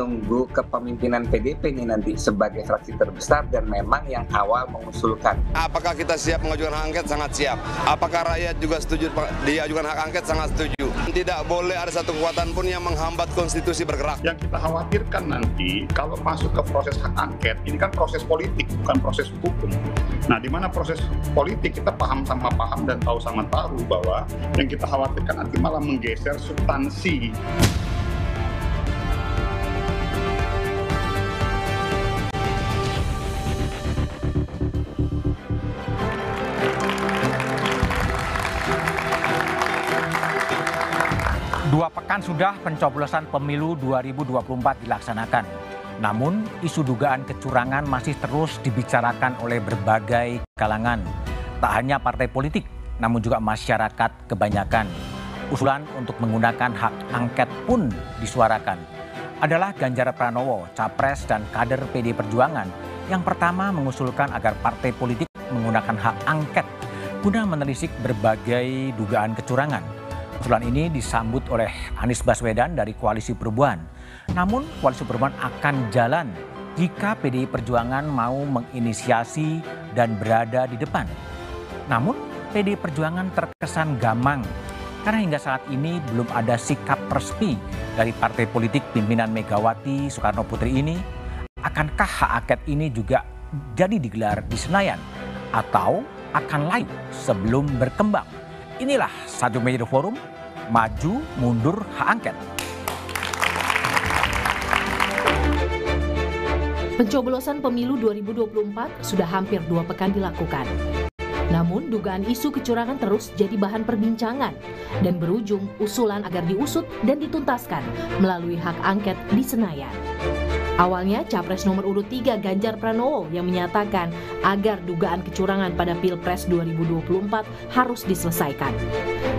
menunggu kepemimpinan PDP ini nanti sebagai fraksi terbesar dan memang yang awal mengusulkan. Apakah kita siap mengajukan hak angket? Sangat siap. Apakah rakyat juga setuju diajukan hak angket? Sangat setuju. Tidak boleh ada satu kekuatan pun yang menghambat konstitusi bergerak. Yang kita khawatirkan nanti kalau masuk ke proses hak angket, ini kan proses politik, bukan proses hukum. Nah, di mana proses politik kita paham sama paham dan tahu sama tahu bahwa yang kita khawatirkan nanti malah menggeser substansi. sudah pencoblosan pemilu 2024 dilaksanakan. Namun, isu dugaan kecurangan masih terus dibicarakan oleh berbagai kalangan. Tak hanya partai politik, namun juga masyarakat kebanyakan. Usulan untuk menggunakan hak angket pun disuarakan. Adalah Ganjar Pranowo, capres dan kader PD Perjuangan, yang pertama mengusulkan agar partai politik menggunakan hak angket guna menelisik berbagai dugaan kecurangan. Usulan ini disambut oleh Anies Baswedan dari Koalisi Perubahan. Namun Koalisi Perubahan akan jalan jika PDI Perjuangan mau menginisiasi dan berada di depan. Namun PDI Perjuangan terkesan gamang karena hingga saat ini belum ada sikap resmi dari partai politik pimpinan Megawati Soekarno Putri ini. Akankah hak angket ini juga jadi digelar di Senayan atau akan lain sebelum berkembang? inilah satu media forum maju mundur hak angket. Pencoblosan pemilu 2024 sudah hampir dua pekan dilakukan. Namun, dugaan isu kecurangan terus jadi bahan perbincangan dan berujung usulan agar diusut dan dituntaskan melalui hak angket di Senayan. Awalnya, capres nomor urut 3 Ganjar Pranowo yang menyatakan agar dugaan kecurangan pada Pilpres 2024 harus diselesaikan.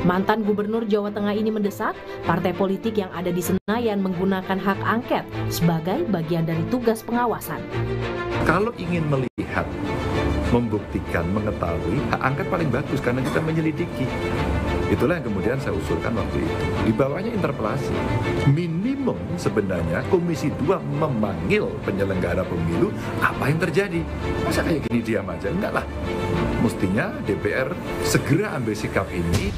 Mantan Gubernur Jawa Tengah ini mendesak partai politik yang ada di Senayan menggunakan hak angket sebagai bagian dari tugas pengawasan. Kalau ingin melihat, membuktikan, mengetahui, hak angket paling bagus karena kita menyelidiki. Itulah yang kemudian saya usulkan waktu itu. Di bawahnya interpelasi. Minim bingung sebenarnya Komisi 2 memanggil penyelenggara pemilu apa yang terjadi. Masa kayak gini diam aja? Enggak lah. Mestinya DPR segera ambil sikap ini.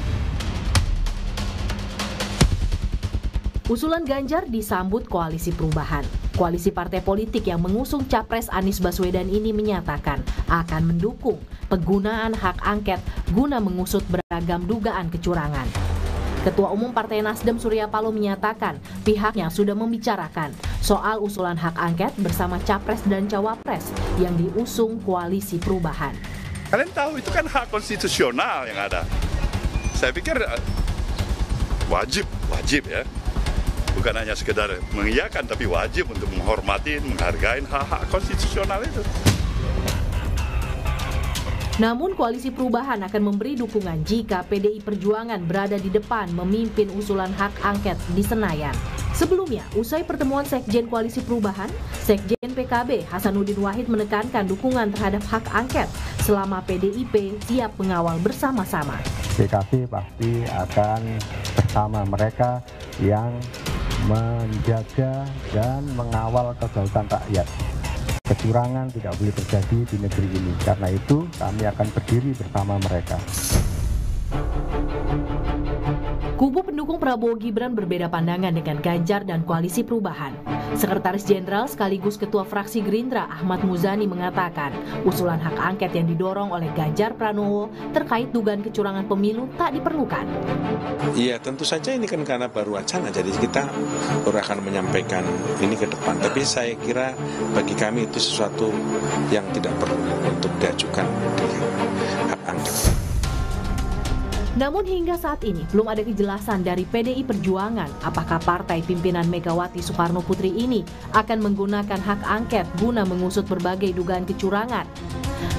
Usulan Ganjar disambut koalisi perubahan. Koalisi partai politik yang mengusung capres Anies Baswedan ini menyatakan akan mendukung penggunaan hak angket guna mengusut beragam dugaan kecurangan. Ketua Umum Partai Nasdem Surya Paloh menyatakan pihaknya sudah membicarakan soal usulan hak angket bersama Capres dan Cawapres yang diusung Koalisi Perubahan. Kalian tahu itu kan hak konstitusional yang ada. Saya pikir eh, wajib, wajib ya. Bukan hanya sekedar mengiyakan tapi wajib untuk menghormati, menghargai hak-hak konstitusional itu. Namun koalisi perubahan akan memberi dukungan jika PDI Perjuangan berada di depan memimpin usulan hak angket di Senayan. Sebelumnya, usai pertemuan Sekjen Koalisi Perubahan, Sekjen PKB Hasanuddin Wahid menekankan dukungan terhadap hak angket selama PDIP siap mengawal bersama-sama. PKB pasti akan bersama mereka yang menjaga dan mengawal kedaulatan rakyat kecurangan tidak boleh terjadi di negeri ini. Karena itu kami akan berdiri bersama mereka. Kubu pendukung Prabowo Gibran berbeda pandangan dengan Ganjar dan Koalisi Perubahan. Sekretaris Jenderal sekaligus Ketua Fraksi Gerindra Ahmad Muzani mengatakan, usulan hak angket yang didorong oleh Ganjar Pranowo terkait dugaan kecurangan pemilu tak diperlukan. Iya, tentu saja ini kan karena baru wacana, jadi kita baru akan menyampaikan ini ke depan. Tapi saya kira bagi kami itu sesuatu yang tidak perlu untuk diajukan di hak angket. Namun hingga saat ini belum ada kejelasan dari PDI Perjuangan apakah partai pimpinan Megawati Soekarno Putri ini akan menggunakan hak angket guna mengusut berbagai dugaan kecurangan.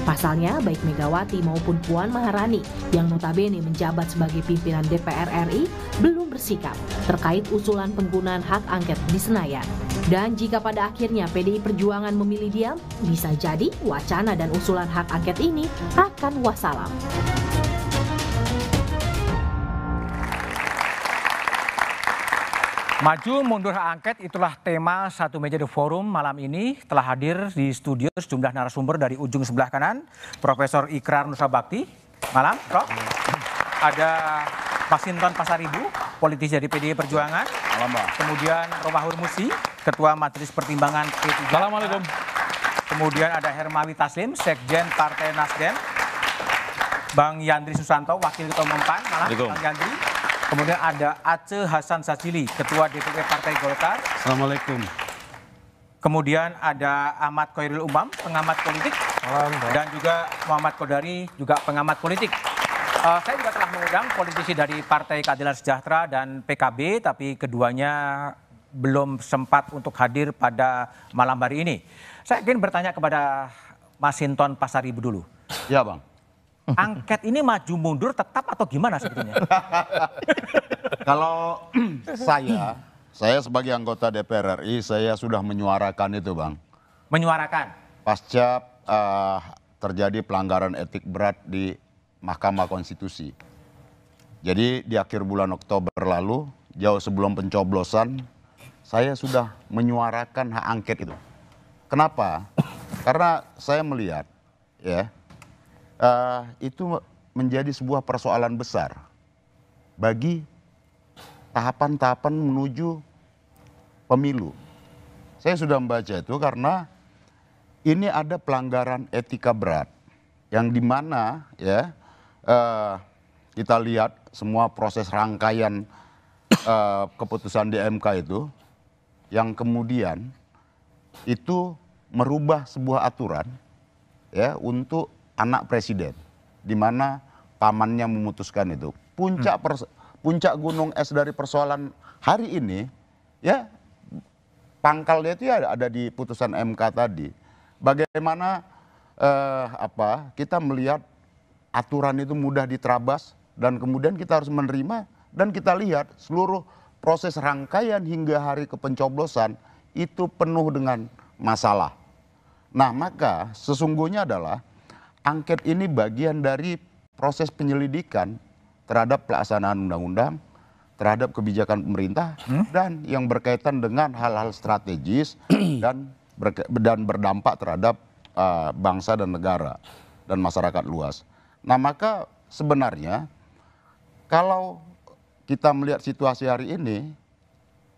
Pasalnya, baik Megawati maupun Puan Maharani yang notabene menjabat sebagai pimpinan DPR RI belum bersikap terkait usulan penggunaan hak angket di Senayan. Dan jika pada akhirnya PDI Perjuangan memilih diam, bisa jadi wacana dan usulan hak angket ini akan wasalam. Maju mundur hak angket itulah tema satu meja di Forum malam ini telah hadir di studio sejumlah narasumber dari ujung sebelah kanan Profesor Ikrar Nusa Bakti. Malam, Prof. Ada Masinton Pasaribu, politisi dari PDI Perjuangan. Malam, Pak. Kemudian Romahur Musi, Ketua Majelis Pertimbangan P3. Assalamualaikum. Kemudian ada Hermawi Taslim, Sekjen Partai Nasdem. Bang Yandri Susanto, Wakil Ketua Umum PAN. Malam, Bang Yandri. Kemudian ada Aceh Hasan Sajili, Ketua DPP Partai Golkar. Assalamualaikum. Kemudian ada Ahmad Khairul Umam, pengamat politik. Salam, dan juga Muhammad Kodari, juga pengamat politik. Uh, saya juga telah mengundang politisi dari Partai Keadilan Sejahtera dan PKB, tapi keduanya belum sempat untuk hadir pada malam hari ini. Saya ingin bertanya kepada Mas Hinton Pasaribu dulu. Ya, Bang angket ini maju mundur tetap atau gimana sebetulnya? Kalau saya, saya sebagai anggota DPR RI, saya sudah menyuarakan itu bang. Menyuarakan? Pasca uh, terjadi pelanggaran etik berat di Mahkamah Konstitusi. Jadi di akhir bulan Oktober lalu, jauh sebelum pencoblosan, saya sudah menyuarakan hak angket itu. Kenapa? Karena saya melihat ya uh, itu menjadi sebuah persoalan besar bagi tahapan-tahapan menuju pemilu. Saya sudah membaca itu karena ini ada pelanggaran etika berat yang mana ya uh, kita lihat semua proses rangkaian uh, keputusan di MK itu yang kemudian itu merubah sebuah aturan ya untuk anak presiden, di mana pamannya memutuskan itu. Puncak pers puncak gunung es dari persoalan hari ini, ya pangkalnya itu ya ada di putusan MK tadi. Bagaimana eh, apa kita melihat aturan itu mudah diterabas dan kemudian kita harus menerima dan kita lihat seluruh proses rangkaian hingga hari kepencoblosan itu penuh dengan masalah. Nah, maka sesungguhnya adalah angket ini bagian dari proses penyelidikan terhadap pelaksanaan undang-undang, terhadap kebijakan pemerintah hmm? dan yang berkaitan dengan hal-hal strategis dan berke- dan berdampak terhadap uh, bangsa dan negara dan masyarakat luas. Nah, maka sebenarnya kalau kita melihat situasi hari ini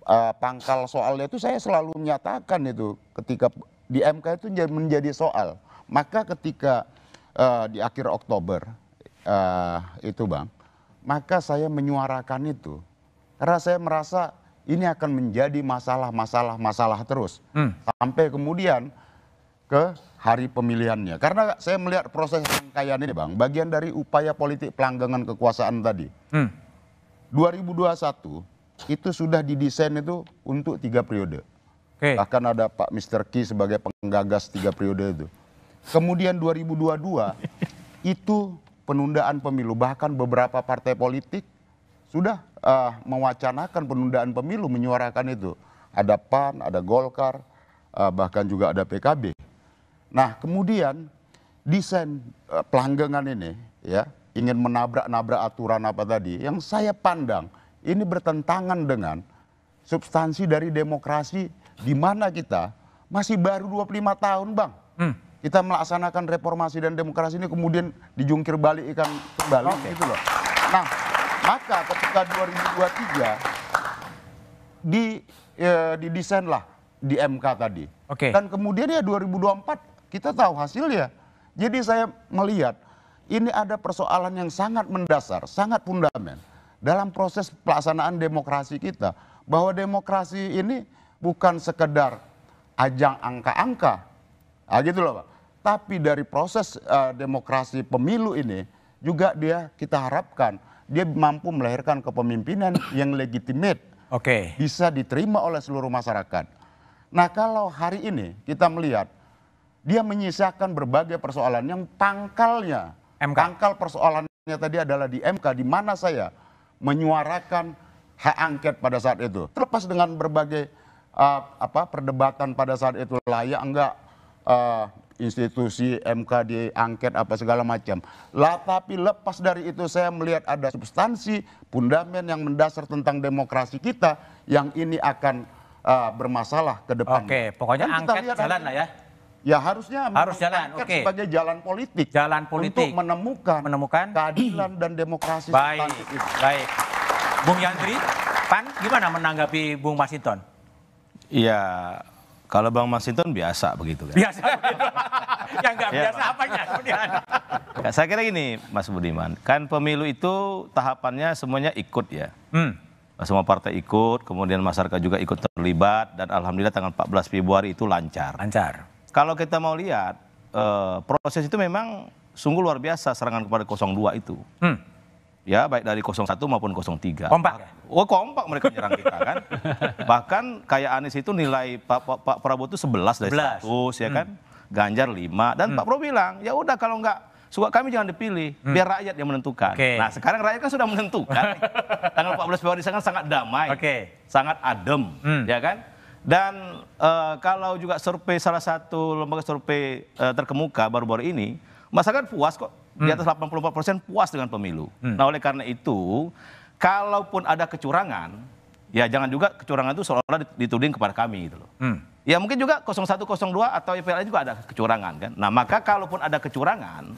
uh, pangkal soalnya itu saya selalu menyatakan itu ketika di MK itu menjadi soal. Maka ketika uh, di akhir Oktober uh, itu Bang, maka saya menyuarakan itu karena saya merasa ini akan menjadi masalah-masalah masalah terus hmm. sampai kemudian ke hari pemilihannya. Karena saya melihat proses rangkaian ini Bang, bagian dari upaya politik pelanggangan kekuasaan tadi. Hmm. 2021 itu sudah didesain itu untuk tiga periode. Okay. Bahkan ada Pak Mr. Ki sebagai penggagas tiga periode itu. Kemudian 2022 itu penundaan pemilu bahkan beberapa partai politik sudah uh, mewacanakan penundaan pemilu menyuarakan itu. Ada PAN, ada Golkar, uh, bahkan juga ada PKB. Nah, kemudian desain uh, pelanggengan ini ya ingin menabrak-nabrak aturan apa tadi yang saya pandang ini bertentangan dengan substansi dari demokrasi di mana kita masih baru 25 tahun, Bang. Hmm kita melaksanakan reformasi dan demokrasi ini kemudian dijungkir balik ikan kembali okay. gitu loh. Nah, maka ketika 2023 di ya, didesainlah di MK tadi. Okay. Dan kemudian ya 2024 kita tahu hasilnya. Jadi saya melihat ini ada persoalan yang sangat mendasar, sangat fundamental dalam proses pelaksanaan demokrasi kita bahwa demokrasi ini bukan sekedar ajang angka-angka nah gitu loh pak tapi dari proses eh, demokrasi pemilu ini juga dia kita harapkan dia mampu melahirkan kepemimpinan yang legitimate Oke. Okay. Bisa diterima oleh seluruh masyarakat. Nah, kalau hari ini kita melihat dia menyisakan berbagai persoalan yang pangkalnya, MK. pangkal persoalannya tadi adalah di MK di mana saya menyuarakan hak angket pada saat itu. Terlepas dengan berbagai uh, apa perdebatan pada saat itu layak enggak uh, institusi MK diangket apa segala macam. Lah tapi lepas dari itu saya melihat ada substansi fundamen yang mendasar tentang demokrasi kita yang ini akan uh, bermasalah ke depan. Oke, pokoknya kan angket lihat jalan lah ya. Ya harusnya harus jalan, oke. Sebagai jalan politik. Jalan politik untuk menemukan menemukan keadilan dan demokrasi. Baik, itu. baik. Bung Yandri, Pan gimana menanggapi Bung Masinton? Iya, kalau Bang Masinton biasa begitu kan? Biasa begitu. yang nggak ya, biasa apanya kemudian? Ya, saya kira gini Mas Budiman, kan pemilu itu tahapannya semuanya ikut ya. Hmm. Semua partai ikut, kemudian masyarakat juga ikut terlibat dan alhamdulillah tanggal 14 Februari itu lancar. Lancar. Kalau kita mau lihat eh, proses itu memang sungguh luar biasa serangan kepada 02 itu. Hmm ya baik dari 01 maupun 03. Kompak. Wah, oh, kompak mereka menyerang kita kan. Bahkan kayak Anies itu nilai Pak, Pak, Pak Prabowo itu 11 dari 11. 100 ya hmm. kan. Hmm. Ganjar 5 dan hmm. Pak Prabowo bilang, ya udah kalau enggak suka kami jangan dipilih, hmm. biar rakyat yang menentukan. Okay. Nah, sekarang rakyat kan sudah menentukan. Tanggal 14 Februari sangat sangat damai. Okay. Sangat adem, hmm. ya kan? Dan uh, kalau juga survei salah satu lembaga survei uh, terkemuka baru-baru ini, masyarakat puas kok di hmm. atas 84 persen puas dengan pemilu. Hmm. Nah oleh karena itu, kalaupun ada kecurangan, ya jangan juga kecurangan itu seolah-olah dituding kepada kami gitu loh. Hmm. Ya mungkin juga 0102 atau IPLN juga ada kecurangan kan. Nah maka kalaupun ada kecurangan,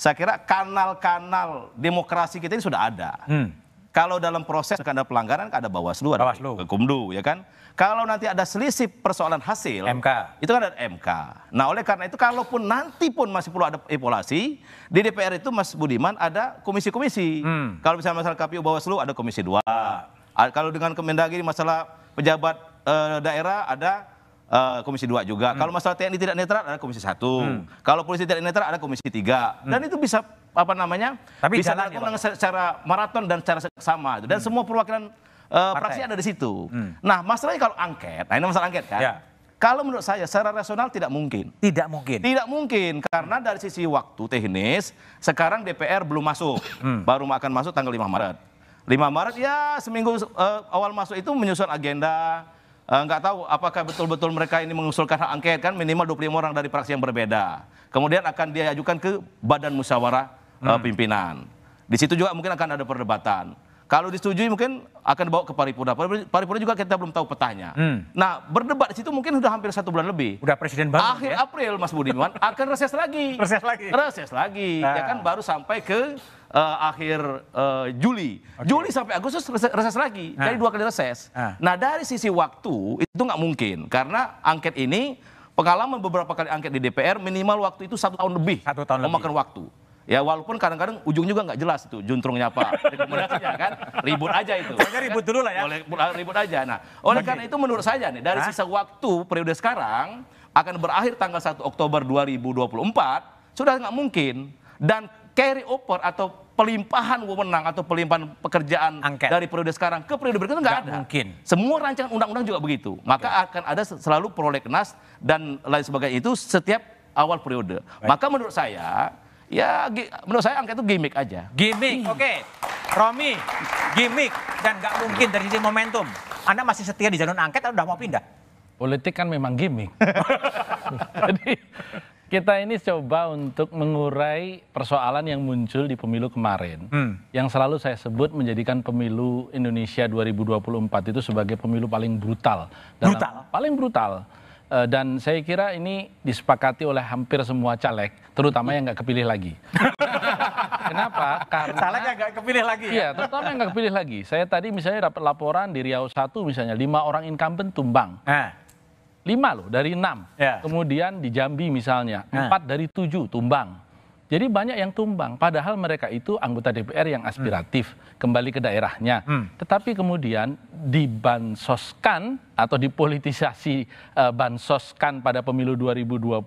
saya kira kanal-kanal demokrasi kita ini sudah ada. Hmm. Kalau dalam proses ada pelanggaran ada Bawaslu, ada Bawaslu. Kumdu, ya kan. Kalau nanti ada selisih persoalan hasil, MK. itu kan ada MK. Nah oleh karena itu kalaupun nanti pun masih perlu ada evaluasi, di DPR itu Mas Budiman ada komisi-komisi. Hmm. Kalau misalnya masalah KPU Bawaslu ada komisi dua. Kalau dengan Kemendagri masalah pejabat eh, daerah ada Uh, komisi dua juga. Hmm. Kalau masalah TNI tidak netral ada komisi satu. Hmm. Kalau polisi tidak netral ada komisi tiga. Hmm. Dan itu bisa apa namanya? Tapi bisa dilakukan ya, secara maraton dan secara sama. Dan hmm. semua perwakilan uh, eh, praksi ada di situ. Hmm. Nah, masalahnya kalau angket, nah ini masalah angket kan. Ya. Kalau menurut saya secara rasional tidak mungkin. Tidak mungkin. Tidak mungkin karena dari sisi waktu teknis sekarang DPR belum masuk. Hmm. Baru akan masuk tanggal 5 Maret. 5 Maret ya seminggu uh, awal masuk itu menyusun agenda eh, nggak uh, tahu apakah betul-betul mereka ini mengusulkan hak angket kan minimal 25 orang dari praksi yang berbeda. Kemudian akan diajukan ke badan musyawarah hmm. pimpinan. Di situ juga mungkin akan ada perdebatan. Kalau disetujui mungkin akan dibawa ke paripurna. Paripurna juga kita belum tahu petanya. Hmm. Nah berdebat di situ mungkin sudah hampir satu bulan lebih. Udah presiden baru. Akhir ya? April Mas Budiman akan reses lagi. reses lagi. Reses lagi. Ya nah. Ya kan baru sampai ke uh, akhir uh, Juli. Okay. Juli sampai Agustus reses, reses lagi. Nah. Jadi dua kali reses. Nah. nah dari sisi waktu itu nggak mungkin karena angket ini pengalaman beberapa kali angket di DPR minimal waktu itu satu tahun lebih. Satu tahun memakan lebih. waktu. Ya walaupun kadang-kadang ujung juga nggak jelas itu juntrungnya apa rekomendasinya kan ribut aja itu. Pokoknya ribut dulu lah ya. Oleh, ribut aja. Nah, oleh karena itu menurut saya nih dari sisa waktu periode sekarang akan berakhir tanggal 1 Oktober 2024 sudah nggak mungkin dan carry over atau pelimpahan wewenang atau pelimpahan pekerjaan Angket. dari periode sekarang ke periode berikutnya nggak ada. Mungkin. Semua rancangan undang-undang juga begitu. Maka okay. akan ada selalu prolegnas dan lain sebagainya itu setiap awal periode. Baik. Maka menurut saya ya menurut saya angket itu gimmick aja. Gimmick, hmm. oke. Okay. Romi, gimmick dan nggak mungkin dari sisi momentum. Anda masih setia di jalur angket atau udah mau pindah? Politik kan memang gimmick. Jadi kita ini coba untuk mengurai persoalan yang muncul di pemilu kemarin. Hmm. Yang selalu saya sebut menjadikan pemilu Indonesia 2024 itu sebagai pemilu paling brutal. Dalam, brutal? Paling brutal Eh, dan saya kira ini disepakati oleh hampir semua caleg, terutama yang nggak kepilih lagi. Kenapa? Karena caleg yang nggak kepilih lagi. Ya? Iya, ya, terutama yang nggak kepilih lagi. Saya tadi misalnya dapat laporan di Riau satu misalnya lima orang incumbent tumbang. Eh. Lima loh dari enam. Yeah. Kemudian di Jambi misalnya eh. empat dari tujuh tumbang. Jadi banyak yang tumbang, padahal mereka itu anggota DPR yang aspiratif hmm. kembali ke daerahnya. Hmm. Tetapi kemudian dibansoskan atau dipolitisasi uh, bansoskan pada pemilu 2024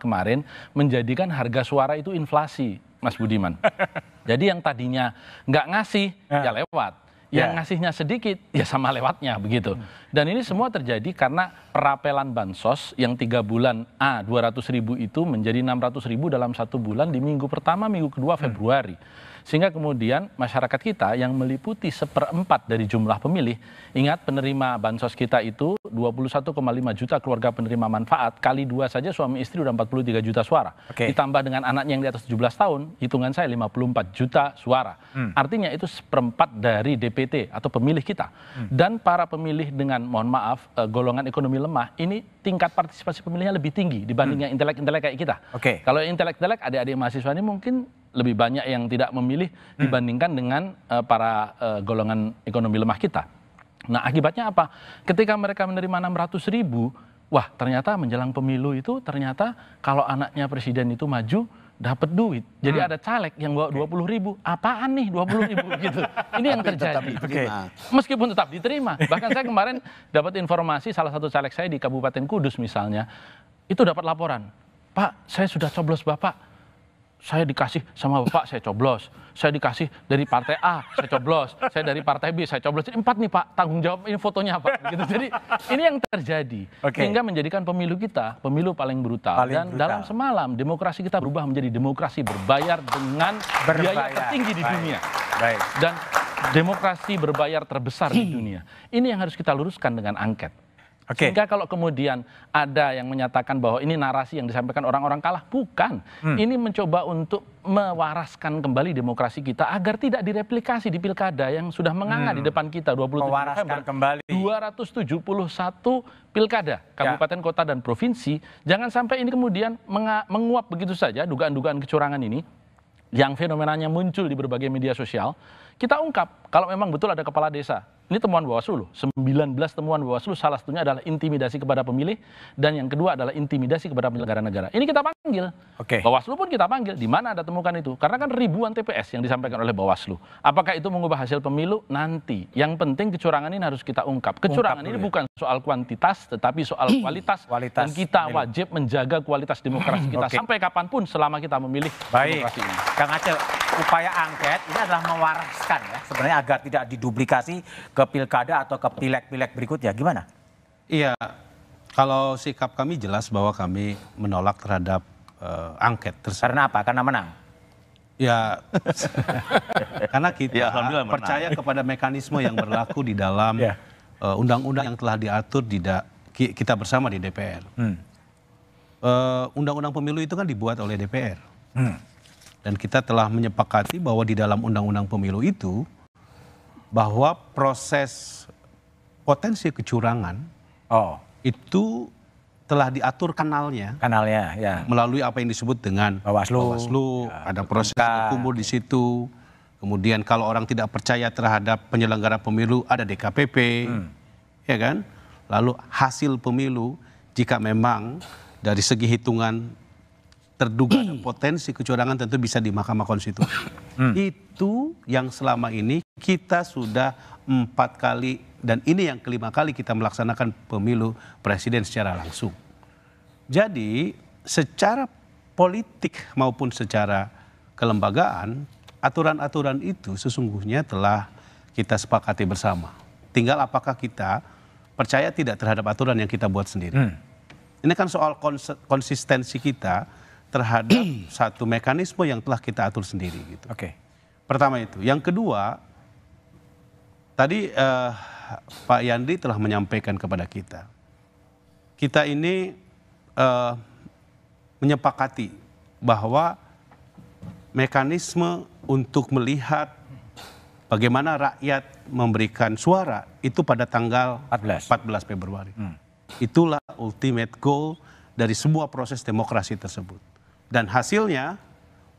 kemarin menjadikan harga suara itu inflasi, Mas Budiman. Jadi yang tadinya nggak ngasih ya, ya lewat Ya. yang ngasihnya sedikit ya sama lewatnya begitu. Hmm. Dan ini semua terjadi karena perapelan bansos yang tiga bulan a 200 ribu itu menjadi enam ratus ribu dalam satu bulan di minggu pertama minggu kedua hmm. Februari. Hmm. Sehingga kemudian masyarakat kita yang meliputi seperempat dari jumlah pemilih, ingat penerima bansos kita itu 21,5 juta keluarga penerima manfaat, kali dua saja suami istri udah 43 juta suara. Okay. Ditambah dengan anaknya yang di atas 17 tahun, hitungan saya 54 juta suara. Hmm. Artinya itu seperempat dari DPT atau pemilih kita. Hmm. Dan para pemilih dengan, mohon maaf, eh, golongan ekonomi lemah, ini tingkat partisipasi pemilihnya lebih tinggi dibanding hmm. yang intelek-intelek kayak kita. Okay. Kalau intelek-intelek adik-adik mahasiswa ini mungkin lebih banyak yang tidak memilih hmm. dibandingkan dengan eh, para eh, golongan ekonomi lemah kita. Nah akibatnya apa? Ketika mereka menerima 600 ribu, wah ternyata menjelang pemilu itu ternyata kalau anaknya presiden itu maju dapat duit. Jadi hmm. ada caleg yang bawa dua puluh ribu, apaan nih dua puluh ribu gitu. Ini yang terjadi. Tetap Meskipun tetap diterima. Bahkan saya kemarin dapat informasi salah satu caleg saya di Kabupaten Kudus misalnya, itu dapat laporan, Pak saya sudah coblos bapak, saya dikasih sama bapak saya coblos saya dikasih dari partai A saya coblos saya dari partai B saya coblos jadi empat nih pak tanggung jawab ini fotonya apa gitu jadi ini yang terjadi okay. hingga menjadikan pemilu kita pemilu paling brutal paling dan brutal. dalam semalam demokrasi kita berubah menjadi demokrasi berbayar dengan berbayar. biaya tertinggi di Baik. dunia Baik. dan demokrasi berbayar terbesar di dunia ini yang harus kita luruskan dengan angket sehingga kalau kemudian ada yang menyatakan bahwa ini narasi yang disampaikan orang orang kalah bukan hmm. ini mencoba untuk mewaraskan kembali demokrasi kita agar tidak direplikasi di pilkada yang sudah menganga di hmm. depan kita 27 November kembali. 271 pilkada kabupaten ya. kota dan provinsi jangan sampai ini kemudian menguap begitu saja dugaan-dugaan kecurangan ini yang fenomenanya muncul di berbagai media sosial kita ungkap kalau memang betul ada kepala desa, ini temuan Bawaslu loh, 19 temuan Bawaslu salah satunya adalah intimidasi kepada pemilih dan yang kedua adalah intimidasi kepada penyelenggara negara. Ini kita panggil. Oke. Bawaslu pun kita panggil. Di mana ada temukan itu? Karena kan ribuan TPS yang disampaikan oleh Bawaslu. Apakah itu mengubah hasil pemilu? Nanti. Yang penting kecurangan ini harus kita ungkap. Kecurangan ungkap ini ya. bukan soal kuantitas tetapi soal kualitas. kualitas dan kita wajib menjaga kualitas demokrasi kita okay. sampai kapanpun selama kita memilih Baik. demokrasi ini. Kang Aceh, upaya angket ini adalah mewaraskan ya sebenarnya agar tidak diduplikasi ke pilkada atau ke pilek pilek berikutnya? Gimana? Iya, kalau sikap kami jelas bahwa kami menolak terhadap uh, angket tersebut. Karena apa? Karena menang. Ya, karena kita ya, percaya menang. kepada mekanisme yang berlaku di dalam ya. uh, undang-undang yang telah diatur di da, kita bersama di DPR. Hmm. Uh, undang-undang pemilu itu kan dibuat oleh DPR. Hmm. Dan kita telah menyepakati bahwa di dalam undang-undang pemilu itu bahwa proses potensi kecurangan oh. itu telah diatur kanalnya. Kanalnya, ya. Melalui apa yang disebut dengan Bawaslu, Bawaslu ya, ada proses kumpul di situ. Kemudian kalau orang tidak percaya terhadap penyelenggara pemilu ada DKPP. Hmm. Ya kan? Lalu hasil pemilu jika memang dari segi hitungan terduga ada potensi kecurangan tentu bisa di Mahkamah Konstitusi. Hmm. Itu yang selama ini kita sudah empat kali dan ini yang kelima kali kita melaksanakan pemilu presiden secara langsung. Jadi secara politik maupun secara kelembagaan aturan-aturan itu sesungguhnya telah kita sepakati bersama. Tinggal apakah kita percaya tidak terhadap aturan yang kita buat sendiri. Hmm. Ini kan soal konsistensi kita terhadap satu mekanisme yang telah kita atur sendiri gitu. Oke. Okay. Pertama itu. Yang kedua, tadi uh, Pak Yandi telah menyampaikan kepada kita, kita ini uh, menyepakati bahwa mekanisme untuk melihat bagaimana rakyat memberikan suara itu pada tanggal 14, 14 Februari. Hmm. Itulah ultimate goal dari semua proses demokrasi tersebut. Dan hasilnya,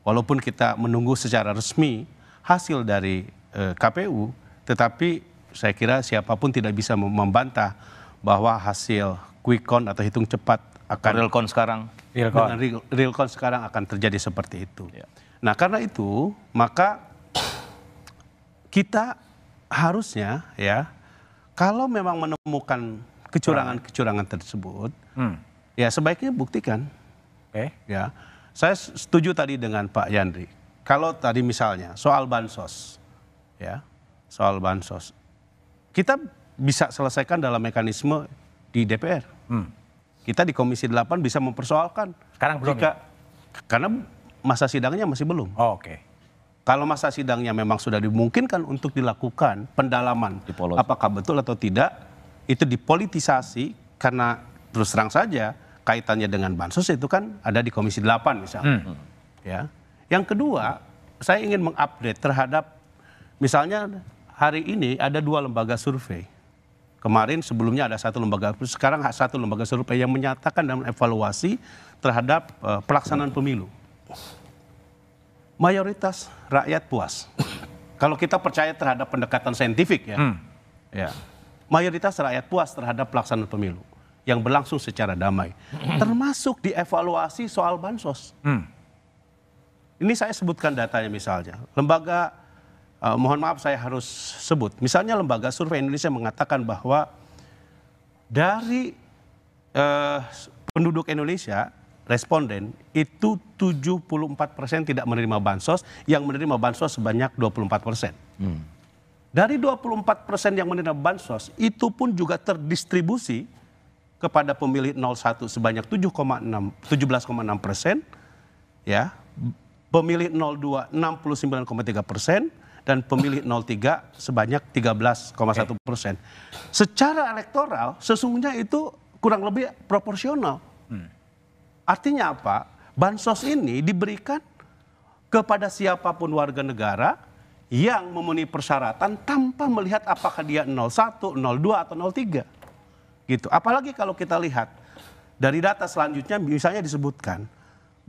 walaupun kita menunggu secara resmi hasil dari eh, KPU, tetapi saya kira siapapun tidak bisa membantah bahwa hasil quick count atau hitung cepat akan real count sekarang real count. Real, real count sekarang akan terjadi seperti itu. Ya. Nah karena itu maka kita harusnya ya kalau memang menemukan kecurangan-kecurangan tersebut, hmm. ya sebaiknya buktikan, okay. Eh? ya saya setuju tadi dengan Pak Yandri. Kalau tadi misalnya soal bansos, ya soal bansos, kita bisa selesaikan dalam mekanisme di DPR. Hmm. Kita di Komisi 8 bisa mempersoalkan. Sekarang belum jika, ya? Karena masa sidangnya masih belum. Oh, Oke. Okay. Kalau masa sidangnya memang sudah dimungkinkan untuk dilakukan pendalaman apakah betul atau tidak, itu dipolitisasi karena terus terang saja kaitannya dengan bansos itu kan ada di Komisi 8 misalnya. Hmm. Ya. Yang kedua, saya ingin mengupdate terhadap misalnya hari ini ada dua lembaga survei. Kemarin sebelumnya ada satu lembaga, sekarang satu lembaga survei yang menyatakan dan evaluasi terhadap uh, pelaksanaan pemilu. Mayoritas rakyat puas. Kalau kita percaya terhadap pendekatan saintifik ya, hmm. ya, mayoritas rakyat puas terhadap pelaksanaan pemilu yang berlangsung secara damai. Termasuk dievaluasi soal bansos. Hmm. Ini saya sebutkan datanya misalnya. Lembaga, uh, mohon maaf saya harus sebut. Misalnya lembaga survei Indonesia mengatakan bahwa dari uh, penduduk Indonesia, responden, itu 74 persen tidak menerima bansos, yang menerima bansos sebanyak 24 persen. Hmm. Dari 24 persen yang menerima bansos, itu pun juga terdistribusi kepada pemilih 01 sebanyak 7,6 17,6 persen, ya pemilih 02 69,3 persen dan pemilih 03 sebanyak 13,1 persen. Secara elektoral sesungguhnya itu kurang lebih proporsional. Hmm. Artinya apa? Bansos ini diberikan kepada siapapun warga negara yang memenuhi persyaratan tanpa melihat apakah dia 01, 02 atau 03 gitu. Apalagi kalau kita lihat dari data selanjutnya misalnya disebutkan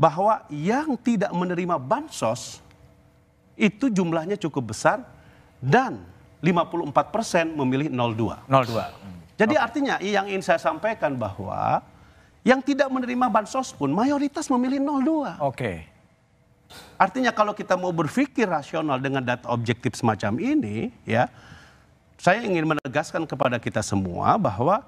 bahwa yang tidak menerima bansos itu jumlahnya cukup besar dan 54 persen memilih 02. 02. Jadi okay. artinya yang ingin saya sampaikan bahwa yang tidak menerima bansos pun mayoritas memilih 02. Oke. Okay. Artinya kalau kita mau berpikir rasional dengan data objektif semacam ini, ya, saya ingin menegaskan kepada kita semua bahwa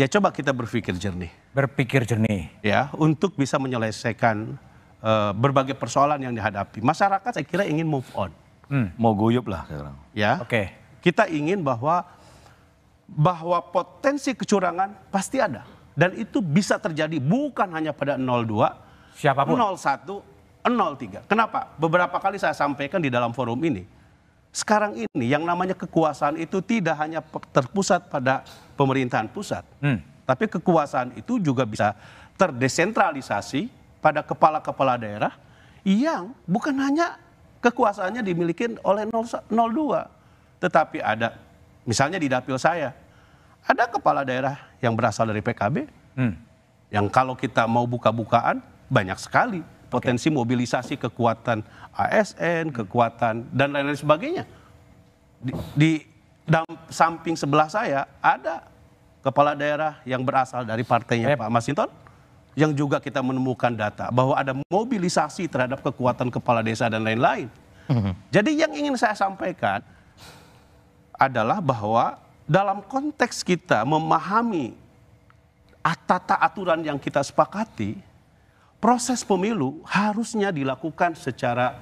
Ya coba kita berpikir jernih. Berpikir jernih. Ya, untuk bisa menyelesaikan uh, berbagai persoalan yang dihadapi. Masyarakat saya kira ingin move on. Hmm. Mau guyup lah sekarang. Ya. Oke. Okay. Kita ingin bahwa bahwa potensi kecurangan pasti ada dan itu bisa terjadi bukan hanya pada 02, siapapun 01, 03. Kenapa? Beberapa kali saya sampaikan di dalam forum ini sekarang ini yang namanya kekuasaan itu tidak hanya terpusat pada pemerintahan pusat, hmm. tapi kekuasaan itu juga bisa terdesentralisasi pada kepala-kepala daerah yang bukan hanya kekuasaannya dimiliki oleh 02, tetapi ada misalnya di dapil saya ada kepala daerah yang berasal dari PKB hmm. yang kalau kita mau buka-bukaan banyak sekali potensi mobilisasi kekuatan ASN, hmm. kekuatan dan lain-lain sebagainya. Di, di dam, samping sebelah saya ada kepala daerah yang berasal dari partainya Pak Masinton yang juga kita menemukan data bahwa ada mobilisasi terhadap kekuatan kepala desa dan lain-lain. Hmm. Jadi yang ingin saya sampaikan adalah bahwa dalam konteks kita memahami tata aturan yang kita sepakati, proses pemilu harusnya dilakukan secara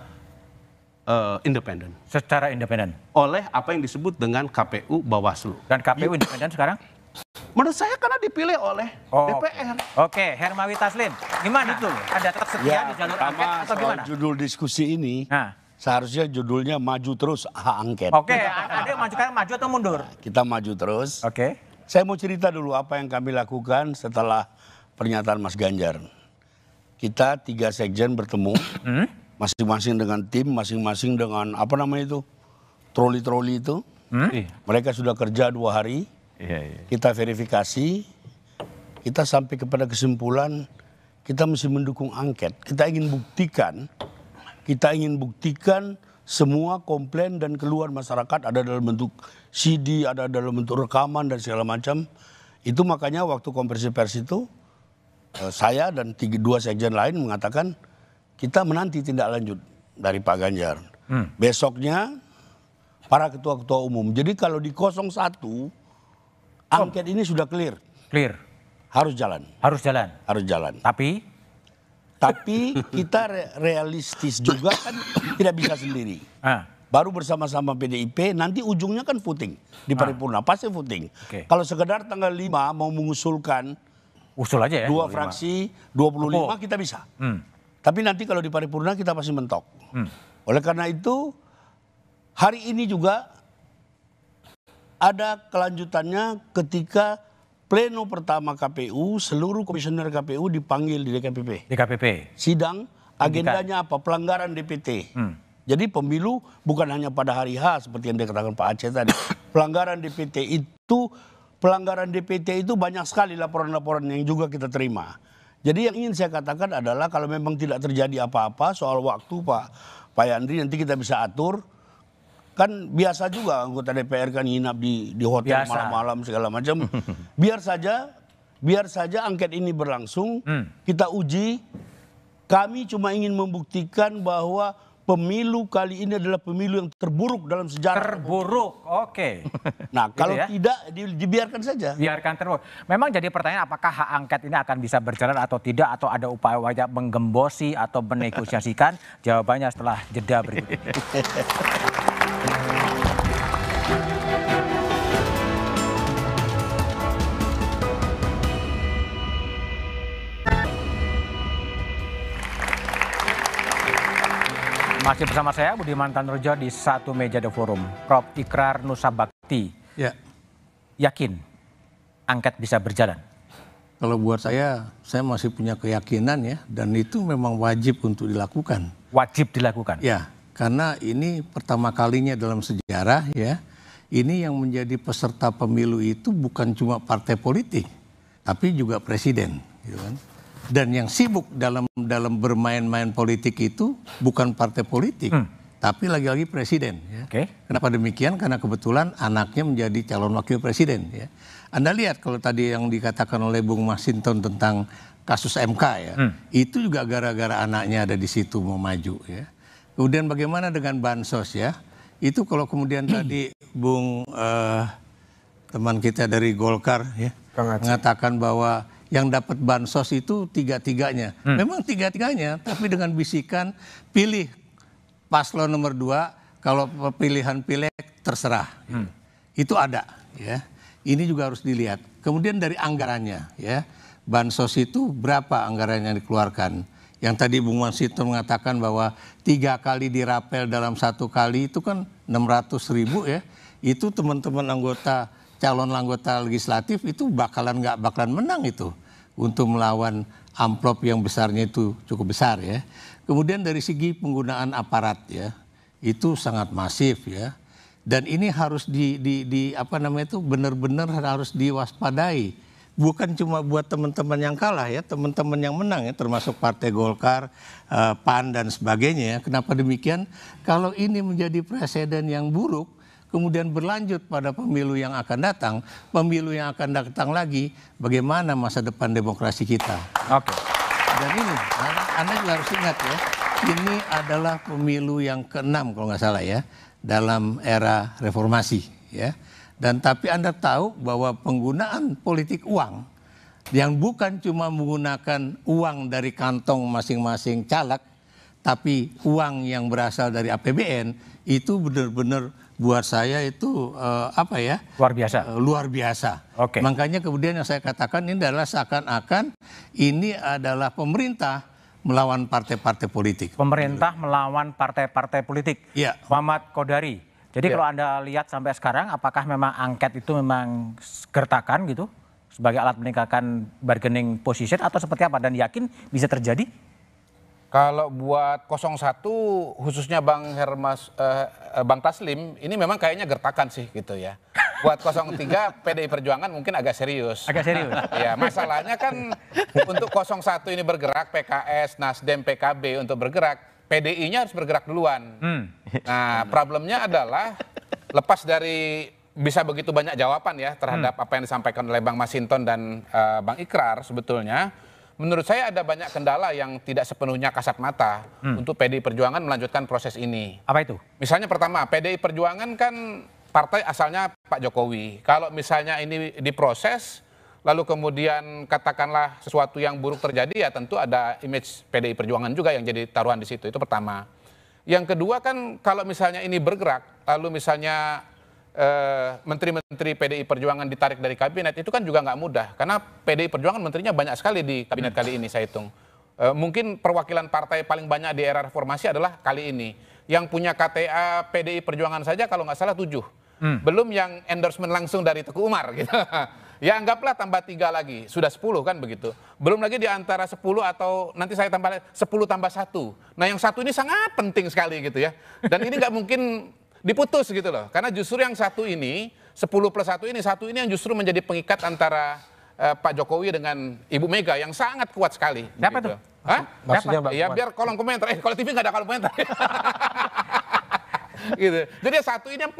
uh, independen. Secara independen. Oleh apa yang disebut dengan KPU Bawaslu. Dan KPU independen sekarang? Menurut saya karena dipilih oleh oh, DPR. Oke, okay. okay. Hermawi Taslim, gimana itu? Ya. Ada tersedia ya, di jalur angket atau gimana? Judul diskusi ini. Nah. Seharusnya judulnya maju terus hak angket. Oke, okay, ada yang maju sekarang maju atau mundur? Nah, kita maju terus. Oke. Okay. Saya mau cerita dulu apa yang kami lakukan setelah pernyataan Mas Ganjar kita tiga sekjen bertemu hmm? masing-masing dengan tim, masing-masing dengan apa namanya itu troli-troli itu. Hmm? Iya. Mereka sudah kerja dua hari, yeah, yeah. kita verifikasi, kita sampai kepada kesimpulan kita mesti mendukung angket. Kita ingin buktikan, kita ingin buktikan semua komplain dan keluar masyarakat ada dalam bentuk CD, ada dalam bentuk rekaman dan segala macam. Itu makanya waktu konversi pers itu Eh, saya dan tiga, dua sekjen lain mengatakan kita menanti tindak lanjut dari Pak Ganjar. Hmm. Besoknya para ketua-ketua umum. Jadi kalau di 01 oh. angket ini sudah clear. Clear. Harus jalan. Harus jalan. Harus jalan. Tapi tapi kita re realistis juga kan tidak bisa sendiri. Ah. Baru bersama-sama PDIP nanti ujungnya kan voting di ah. paripurna ah. pasti voting. Okay. Kalau sekedar tanggal 5 mau mengusulkan Usul aja ya. Dua 25. fraksi, 25 oh. kita bisa. Hmm. Tapi nanti kalau di paripurna kita pasti mentok. Hmm. Oleh karena itu hari ini juga ada kelanjutannya ketika pleno pertama KPU seluruh komisioner KPU dipanggil di DKPP. DKPP. Sidang agendanya apa? Pelanggaran DPT. Hmm. Jadi pemilu bukan hanya pada hari H seperti yang dikatakan Pak Aceh tadi. Pelanggaran DPT itu pelanggaran DPT itu banyak sekali laporan-laporan yang juga kita terima. Jadi yang ingin saya katakan adalah kalau memang tidak terjadi apa-apa soal waktu Pak Pak Yandri nanti kita bisa atur. Kan biasa juga anggota DPR kan nginap di di hotel malam-malam segala macam. Biar saja biar saja angket ini berlangsung, hmm. kita uji. Kami cuma ingin membuktikan bahwa pemilu kali ini adalah pemilu yang terburuk dalam sejarah. Terburuk, oke. Okay. Nah, kalau gitu ya? tidak dibiarkan saja. Biarkan terburuk. Memang jadi pertanyaan apakah hak angket ini akan bisa berjalan atau tidak atau ada upaya wajah menggembosi atau menegosiasikan? Jawabannya setelah jeda berikut Masih bersama saya Budiman Tanurjo di satu meja The Forum. Prof. Ikrar Nusa Bakti. Ya. Yakin angket bisa berjalan? Kalau buat saya, saya masih punya keyakinan ya. Dan itu memang wajib untuk dilakukan. Wajib dilakukan? Ya, karena ini pertama kalinya dalam sejarah ya. Ini yang menjadi peserta pemilu itu bukan cuma partai politik, tapi juga presiden. Gitu kan dan yang sibuk dalam dalam bermain-main politik itu bukan partai politik hmm. tapi lagi-lagi presiden ya. Okay. Kenapa demikian? Karena kebetulan anaknya menjadi calon wakil presiden ya. Anda lihat kalau tadi yang dikatakan oleh Bung Masinton tentang kasus MK ya. Hmm. Itu juga gara-gara anaknya ada di situ mau maju ya. Kemudian bagaimana dengan bansos ya? Itu kalau kemudian tadi Bung uh, teman kita dari Golkar ya mengatakan bahwa yang dapat bansos itu tiga-tiganya. Hmm. Memang tiga-tiganya, tapi dengan bisikan pilih paslon nomor dua, kalau pilihan pilek terserah. Hmm. Itu ada, ya. Ini juga harus dilihat. Kemudian dari anggarannya, ya. Bansos itu berapa anggaran yang dikeluarkan? Yang tadi Bung Wansito mengatakan bahwa tiga kali dirapel dalam satu kali itu kan 600 ribu ya. Itu teman-teman anggota calon anggota legislatif itu bakalan nggak bakalan menang itu untuk melawan amplop yang besarnya itu cukup besar ya. Kemudian dari segi penggunaan aparat ya itu sangat masif ya. Dan ini harus di, di, di apa namanya itu benar-benar harus diwaspadai. Bukan cuma buat teman-teman yang kalah ya, teman-teman yang menang ya, termasuk Partai Golkar, eh, PAN dan sebagainya ya. Kenapa demikian? Kalau ini menjadi presiden yang buruk, kemudian berlanjut pada pemilu yang akan datang, pemilu yang akan datang lagi, bagaimana masa depan demokrasi kita. Oke. Okay. Dan ini, Anda juga harus ingat ya, ini adalah pemilu yang keenam kalau nggak salah ya, dalam era reformasi ya. Dan tapi Anda tahu bahwa penggunaan politik uang yang bukan cuma menggunakan uang dari kantong masing-masing caleg, tapi uang yang berasal dari APBN itu benar-benar buat saya itu uh, apa ya luar biasa uh, luar biasa okay. makanya kemudian yang saya katakan ini adalah seakan-akan ini adalah pemerintah melawan partai-partai politik pemerintah melawan partai-partai politik ya Muhammad Kodari jadi ya. kalau anda lihat sampai sekarang apakah memang angket itu memang gertakan gitu sebagai alat meningkatkan bargaining position atau seperti apa dan yakin bisa terjadi kalau buat 01 khususnya Bang Hermas eh, eh, Bang Taslim ini memang kayaknya gertakan sih gitu ya. Buat 03 PDI Perjuangan mungkin agak serius. Agak serius. ya, masalahnya kan untuk 01 ini bergerak PKS, Nasdem, PKB untuk bergerak, PDI-nya harus bergerak duluan. Hmm. Nah, problemnya adalah lepas dari bisa begitu banyak jawaban ya terhadap hmm. apa yang disampaikan oleh Bang Masinton dan uh, Bang Ikrar sebetulnya menurut saya ada banyak kendala yang tidak sepenuhnya kasat mata hmm. untuk PDI Perjuangan melanjutkan proses ini. Apa itu? Misalnya pertama, PDI Perjuangan kan partai asalnya Pak Jokowi. Kalau misalnya ini diproses, lalu kemudian katakanlah sesuatu yang buruk terjadi, ya tentu ada image PDI Perjuangan juga yang jadi taruhan di situ. Itu pertama. Yang kedua kan kalau misalnya ini bergerak, lalu misalnya Eh, menteri-menteri PDI Perjuangan ditarik dari kabinet itu kan juga nggak mudah karena PDI Perjuangan menterinya banyak sekali di kabinet kali ini saya hitung. E, mungkin perwakilan partai paling banyak di era reformasi adalah kali ini. Yang punya KTA PDI Perjuangan saja kalau nggak salah tujuh. Hmm. Belum yang endorsement langsung dari Teguh Umar gitu. ya anggaplah tambah tiga lagi, sudah sepuluh kan begitu. Belum lagi di antara sepuluh atau nanti saya tambah sepuluh tambah satu. Nah yang satu ini sangat penting sekali gitu ya. Dan ini nggak mungkin diputus gitu loh. Karena justru yang satu ini, 10 plus satu ini, satu ini yang justru menjadi pengikat antara uh, Pak Jokowi dengan Ibu Mega yang sangat kuat sekali. Siapa gitu. tuh? Hah? Maksudnya Dapat. Ya biar kolom komentar. Eh kalau TV nggak ada kolom komentar. gitu. Jadi satu ini yang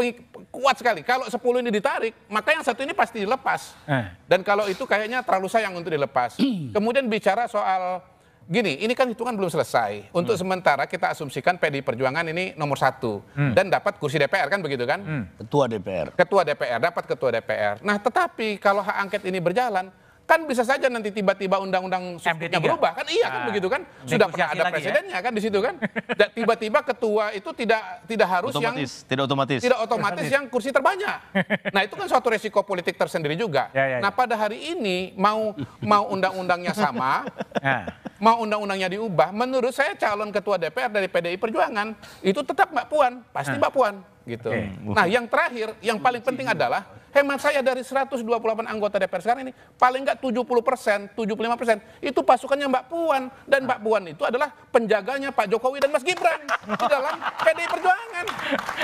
kuat sekali. Kalau 10 ini ditarik, maka yang satu ini pasti dilepas. Eh. Dan kalau itu kayaknya terlalu sayang untuk dilepas. Kemudian bicara soal gini, ini kan hitungan belum selesai. Untuk hmm. sementara kita asumsikan PDI Perjuangan ini nomor satu hmm. dan dapat kursi DPR kan begitu kan? Hmm. Ketua DPR. Ketua DPR dapat ketua DPR. Nah, tetapi kalau hak angket ini berjalan kan bisa saja nanti tiba-tiba undang-undang subjeknya berubah kan iya nah, kan ah, begitu kan sudah pernah ada ya. presidennya ya? kan di situ kan dan tiba-tiba ketua itu tidak tidak harus otomatis, yang tidak otomatis tidak otomatis yang kursi terbanyak nah itu kan suatu resiko politik tersendiri juga ya, ya, ya. nah pada hari ini mau mau undang-undangnya sama ya. mau undang-undangnya diubah menurut saya calon ketua DPR dari PDI Perjuangan itu tetap Mbak Puan pasti ah. Mbak Puan gitu nah yang terakhir yang paling penting adalah Hemat saya dari 128 anggota DPR sekarang ini, paling nggak 70 persen, 75 persen, itu pasukannya Mbak Puan. Dan Mbak Puan itu adalah penjaganya Pak Jokowi dan Mas Gibran di dalam PDI Perjuangan.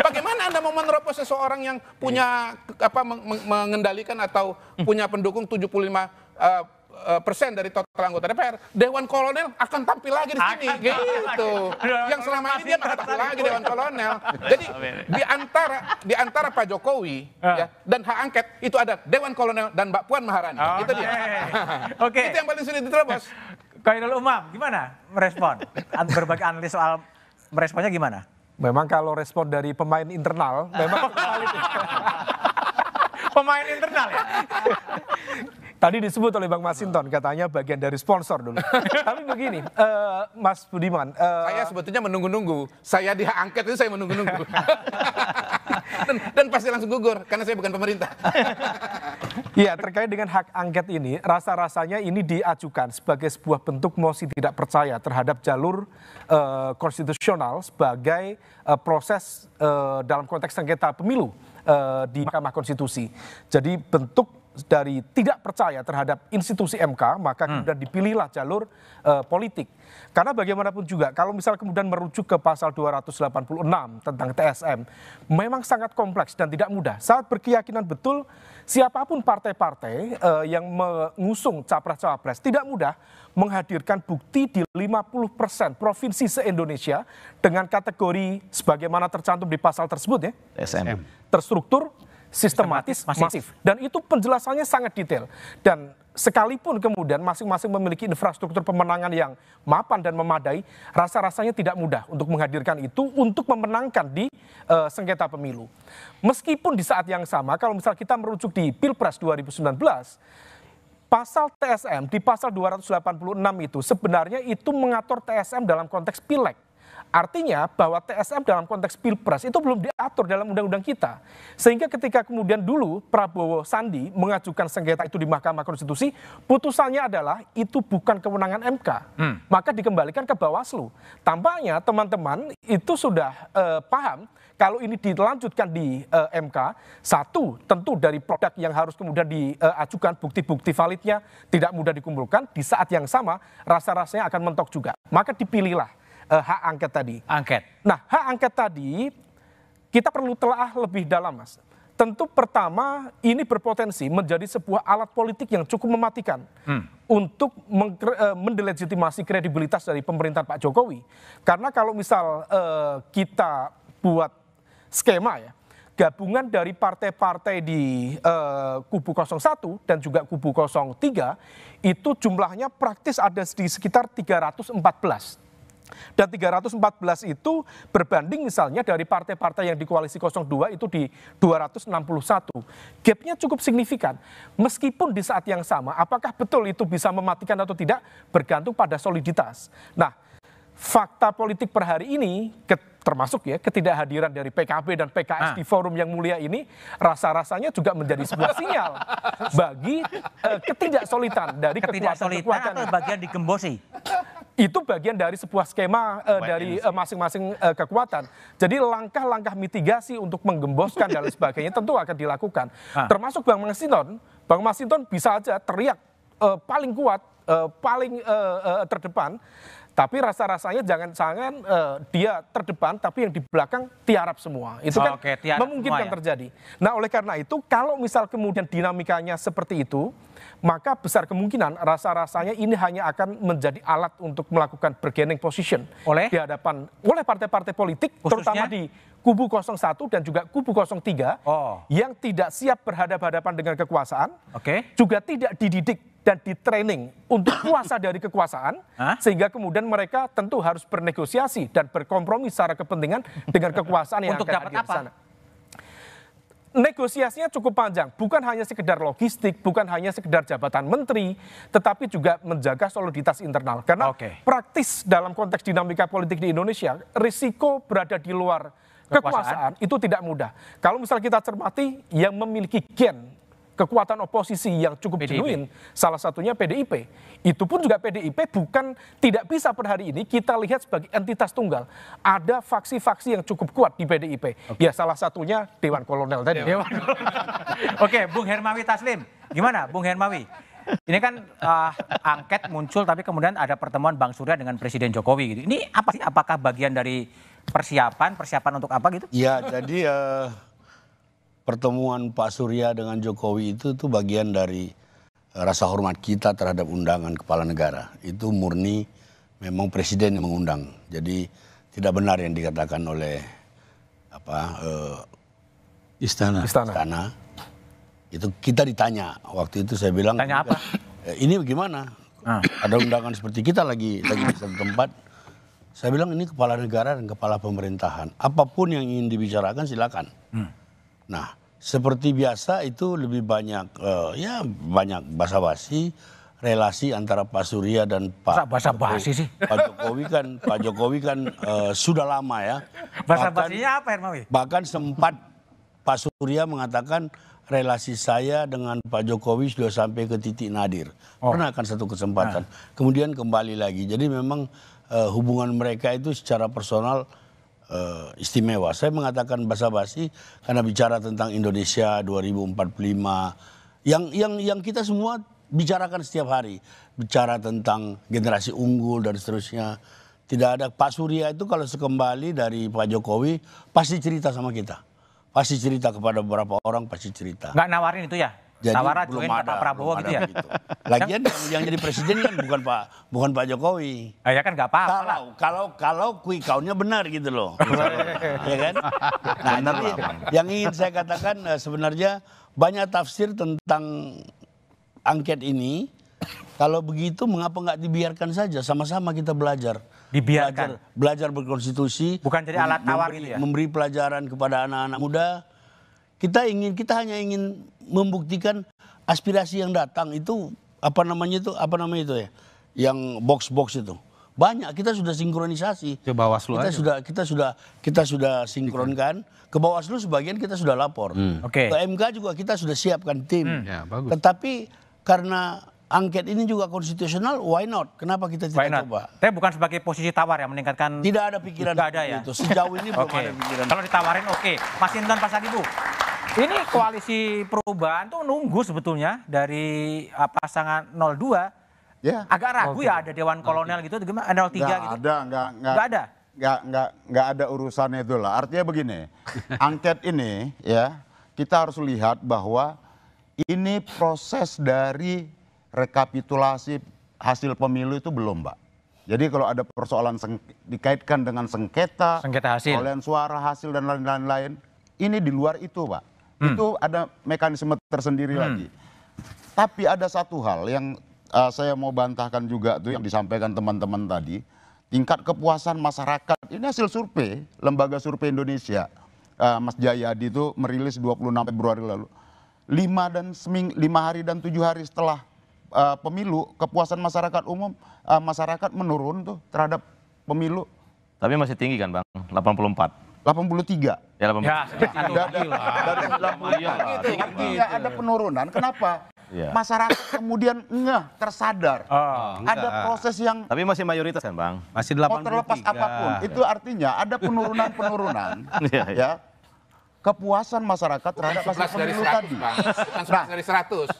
Bagaimana Anda mau menerobos seseorang yang punya apa mengendalikan atau punya pendukung 75 uh, Eh, persen dari total anggota DPR, Dewan Kolonel akan tampil lagi di sini, akan gitu. Lagi. Yang selama ini dia nggak tampil lagi Dewan Kolonel. Jadi di antara di antara Pak Jokowi ah. ya, dan hak angket itu ada Dewan Kolonel dan Mbak Puan Maharani. Oh, itu dia. Oke. Okay. itu yang paling sulit itu diterobos. Kainal Umam, gimana merespon berbagai analis soal meresponnya gimana? Memang kalau respon dari pemain internal, memang pemain internal ya. Tadi disebut oleh Bang Masinton katanya bagian dari sponsor dulu. Tapi begini, uh, Mas Budiman. Uh, saya sebetulnya menunggu-nunggu. Saya diangket itu saya menunggu-nunggu. dan, dan pasti langsung gugur karena saya bukan pemerintah. Iya terkait dengan hak angket ini, rasa-rasanya ini diajukan sebagai sebuah bentuk mosi tidak percaya terhadap jalur uh, konstitusional sebagai uh, proses uh, dalam konteks sengketa pemilu di Mahkamah Konstitusi. Jadi bentuk dari tidak percaya terhadap institusi MK maka hmm. kemudian dipilihlah jalur uh, politik. Karena bagaimanapun juga kalau misal kemudian merujuk ke pasal 286 tentang TSM memang sangat kompleks dan tidak mudah. Saat berkeyakinan betul siapapun partai-partai uh, yang mengusung capres cawapres tidak mudah menghadirkan bukti di 50% provinsi se-Indonesia dengan kategori sebagaimana tercantum di pasal tersebut ya. TSM. Terstruktur, sistematis, masif. Mas Dan itu penjelasannya sangat detail. Dan sekalipun kemudian masing-masing memiliki infrastruktur pemenangan yang mapan dan memadai, rasa-rasanya tidak mudah untuk menghadirkan itu untuk memenangkan di uh, sengketa pemilu. Meskipun di saat yang sama, kalau misal kita merujuk di Pilpres 2019, pasal TSM di pasal 286 itu sebenarnya itu mengatur TSM dalam konteks pileg Artinya bahwa TSM dalam konteks pilpres itu belum diatur dalam undang-undang kita. Sehingga ketika kemudian dulu Prabowo Sandi mengajukan sengketa itu di Mahkamah Konstitusi, putusannya adalah itu bukan kewenangan MK. Hmm. Maka dikembalikan ke Bawaslu. Tampaknya teman-teman itu sudah uh, paham kalau ini dilanjutkan di uh, eh, MK, satu tentu dari produk yang harus kemudian diajukan eh, uh, bukti-bukti validnya tidak mudah dikumpulkan, di saat yang sama rasa-rasanya akan mentok juga. Maka dipilihlah eh, hak angket tadi. Angket. Nah, hak angket tadi kita perlu telah lebih dalam, Mas. Tentu pertama ini berpotensi menjadi sebuah alat politik yang cukup mematikan hmm. untuk eh, mendelegitimasi kredibilitas dari pemerintahan Pak Jokowi. Karena kalau misal uh, kita buat skema ya, gabungan dari partai-partai di uh, kubu 01 dan juga kubu 03 itu jumlahnya praktis ada di sekitar 314. Dan 314 itu berbanding misalnya dari partai-partai yang di koalisi 02 itu di 261. Gapnya cukup signifikan. Meskipun di saat yang sama, apakah betul itu bisa mematikan atau tidak bergantung pada soliditas. Nah, fakta politik per hari ini termasuk ya ketidakhadiran dari PKB dan PKS nah. di forum yang mulia ini rasa-rasanya juga menjadi sebuah sinyal bagi uh, eh, ketidaksolidan dari ketidaksolidan kekuatan, kekuatan. atau bagian digembosi itu bagian dari sebuah skema uh, dari eh, masing-masing uh, kekuatan. Jadi langkah-langkah mitigasi untuk menggemboskan dan sebagainya tentu akan dilakukan. Ha. Ah. Termasuk Bang Masinton, Bang Masinton bisa aja teriak uh, paling kuat, uh, paling uh, uh, terdepan. Tapi rasa-rasanya jangan-jangan uh, dia terdepan, tapi yang di belakang tiarap semua. Itu oh, kan okay, memungkinkan semua, ya? terjadi. Nah, oleh karena itu, kalau misal kemudian dinamikanya seperti itu, maka besar kemungkinan rasa-rasanya ini hanya akan menjadi alat untuk melakukan bargaining position oleh di hadapan oleh partai-partai politik Khususnya? terutama di kubu 01 dan juga kubu 03 oh. yang tidak siap berhadapan-hadapan dengan kekuasaan, okay. juga tidak dididik dan di training untuk kuasa dari kekuasaan Hah? sehingga kemudian mereka tentu harus bernegosiasi dan berkompromi secara kepentingan dengan kekuasaan yang untuk akan dapat ada apa? di sana negosiasinya cukup panjang, bukan hanya sekedar logistik, bukan hanya sekedar jabatan menteri, tetapi juga menjaga soliditas internal. Karena okay. praktis dalam konteks dinamika politik di Indonesia, risiko berada di luar kekuasaan, kekuasaan itu tidak mudah. Kalau misalnya kita cermati, yang memiliki gen kekuatan oposisi yang cukup PDIP. salah satunya PDIP. Itu pun juga PDIP bukan tidak bisa per hari ini kita lihat sebagai entitas tunggal. Ada faksi-faksi yang cukup kuat di PDIP. Okay. Ya salah satunya Dewan Kolonel tadi. Oke, Oke, Bung Hermawi Taslim, gimana Bung Hermawi? Ini kan uh, angket muncul tapi kemudian ada pertemuan Bang Surya dengan Presiden Jokowi gitu. Ini apa sih apakah bagian dari persiapan persiapan untuk apa gitu? Ya, jadi uh pertemuan Pak Surya dengan Jokowi itu tuh bagian dari eh, rasa hormat kita terhadap undangan kepala negara. Itu murni memang presiden yang mengundang. Jadi tidak benar yang dikatakan oleh apa uh, istana. istana. Istana. Itu kita ditanya waktu itu saya bilang. Tanya apa? Eh, ini bagaimana Ah. Ada undangan seperti kita lagi lagi di satu tempat. Saya bilang ini kepala negara dan kepala pemerintahan. Apapun yang ingin dibicarakan silakan. Hmm nah seperti biasa itu lebih banyak eh, ya banyak basa basi relasi antara Pak Surya dan Pak bahasa basi sih. Pak Jokowi kan Pak Jokowi kan uh, sudah lama ya. Bahasa basinya apa Hermawi? Bahkan sempat Pak Surya mengatakan relasi saya dengan Pak Jokowi sudah sampai ke titik nadir. Oh. Pernah akan satu kesempatan. Nah. Kemudian kembali lagi. Jadi memang uh, hubungan mereka itu secara personal uh, istimewa. Saya mengatakan basa-basi karena bicara tentang Indonesia 2045 yang yang yang kita semua bicarakan setiap hari, bicara tentang generasi unggul dan seterusnya. Tidak ada Pak Surya itu kalau sekembali dari Pak Jokowi pasti cerita sama kita. Pasti cerita kepada beberapa orang, pasti cerita. Nggak nawarin itu ya? jadi Tawara belum ada, Pak Prabowo belum gitu ya. Gitu. Lagian yang jadi presiden kan bukan Pak bukan Pak Jokowi. Ah, ya kan nggak apa-apa. Kalau, kalau kalau quick nya benar gitu loh. Iya, iya. ya kan? Nah, benar jadi, lah, yang ingin saya katakan eh, sebenarnya banyak tafsir tentang angket ini. Kalau begitu mengapa nggak dibiarkan saja sama-sama kita belajar dibiarkan belajar, belajar berkonstitusi bukan jadi alat tawar gitu ya memberi pelajaran kepada anak-anak muda kita ingin kita hanya ingin membuktikan aspirasi yang datang itu apa namanya itu apa namanya itu ya yang box box itu banyak kita sudah sinkronisasi ke Bawaslu kita aja. sudah kita sudah kita sudah sinkronkan ke Bawaslu sebagian kita sudah lapor hmm. okay. ke MK juga kita sudah siapkan tim hmm. ya, bagus. tetapi karena angket ini juga konstitusional why not kenapa kita tidak why coba tapi bukan sebagai posisi tawar yang meningkatkan tidak ada pikiran tidak ada ya itu sejauh ini belum okay. ada pikiran kalau ditawarin oke okay. Mas Intan Pak ibu ini koalisi perubahan tuh nunggu sebetulnya dari uh, pasangan 02. Ya. Agak ragu ya ada Dewan Kolonel 03. gitu, gimana? 03 eh, nggak gitu? ada, enggak enggak. Enggak ada. Enggak enggak enggak ada urusannya itu lah. Artinya begini, angket ini ya kita harus lihat bahwa ini proses dari rekapitulasi hasil pemilu itu belum, Mbak. Jadi kalau ada persoalan dikaitkan dengan sengketa, sengketa hasil, suara hasil dan lain-lain, ini di luar itu, Pak. Hmm. itu ada mekanisme tersendiri hmm. lagi tapi ada satu hal yang uh, saya mau bantahkan juga tuh yang disampaikan teman teman tadi tingkat kepuasan masyarakat ini hasil survei lembaga survei Indonesia uh, Mas Jayadi itu merilis 26 Februari lalu lima dan seming 5 hari dan tujuh hari setelah uh, pemilu kepuasan masyarakat umum uh, masyarakat menurun tuh terhadap pemilu. Tapi masih tinggi kan Bang? 84. 83. Ya, ya dari, dari 90 ya, gitu. ada penurunan. Kenapa? Ya. Masyarakat kemudian ngeh, tersadar. Oh, ah. enggak. ada proses yang Tapi masih mayoritas kan, Bang? Masih 80. Mau terlepas apapun, ya. itu artinya ada penurunan-penurunan ya, ya. kepuasan masyarakat terhadap masalah pemilu dari 100, tadi. Bang. Nah, dari 100.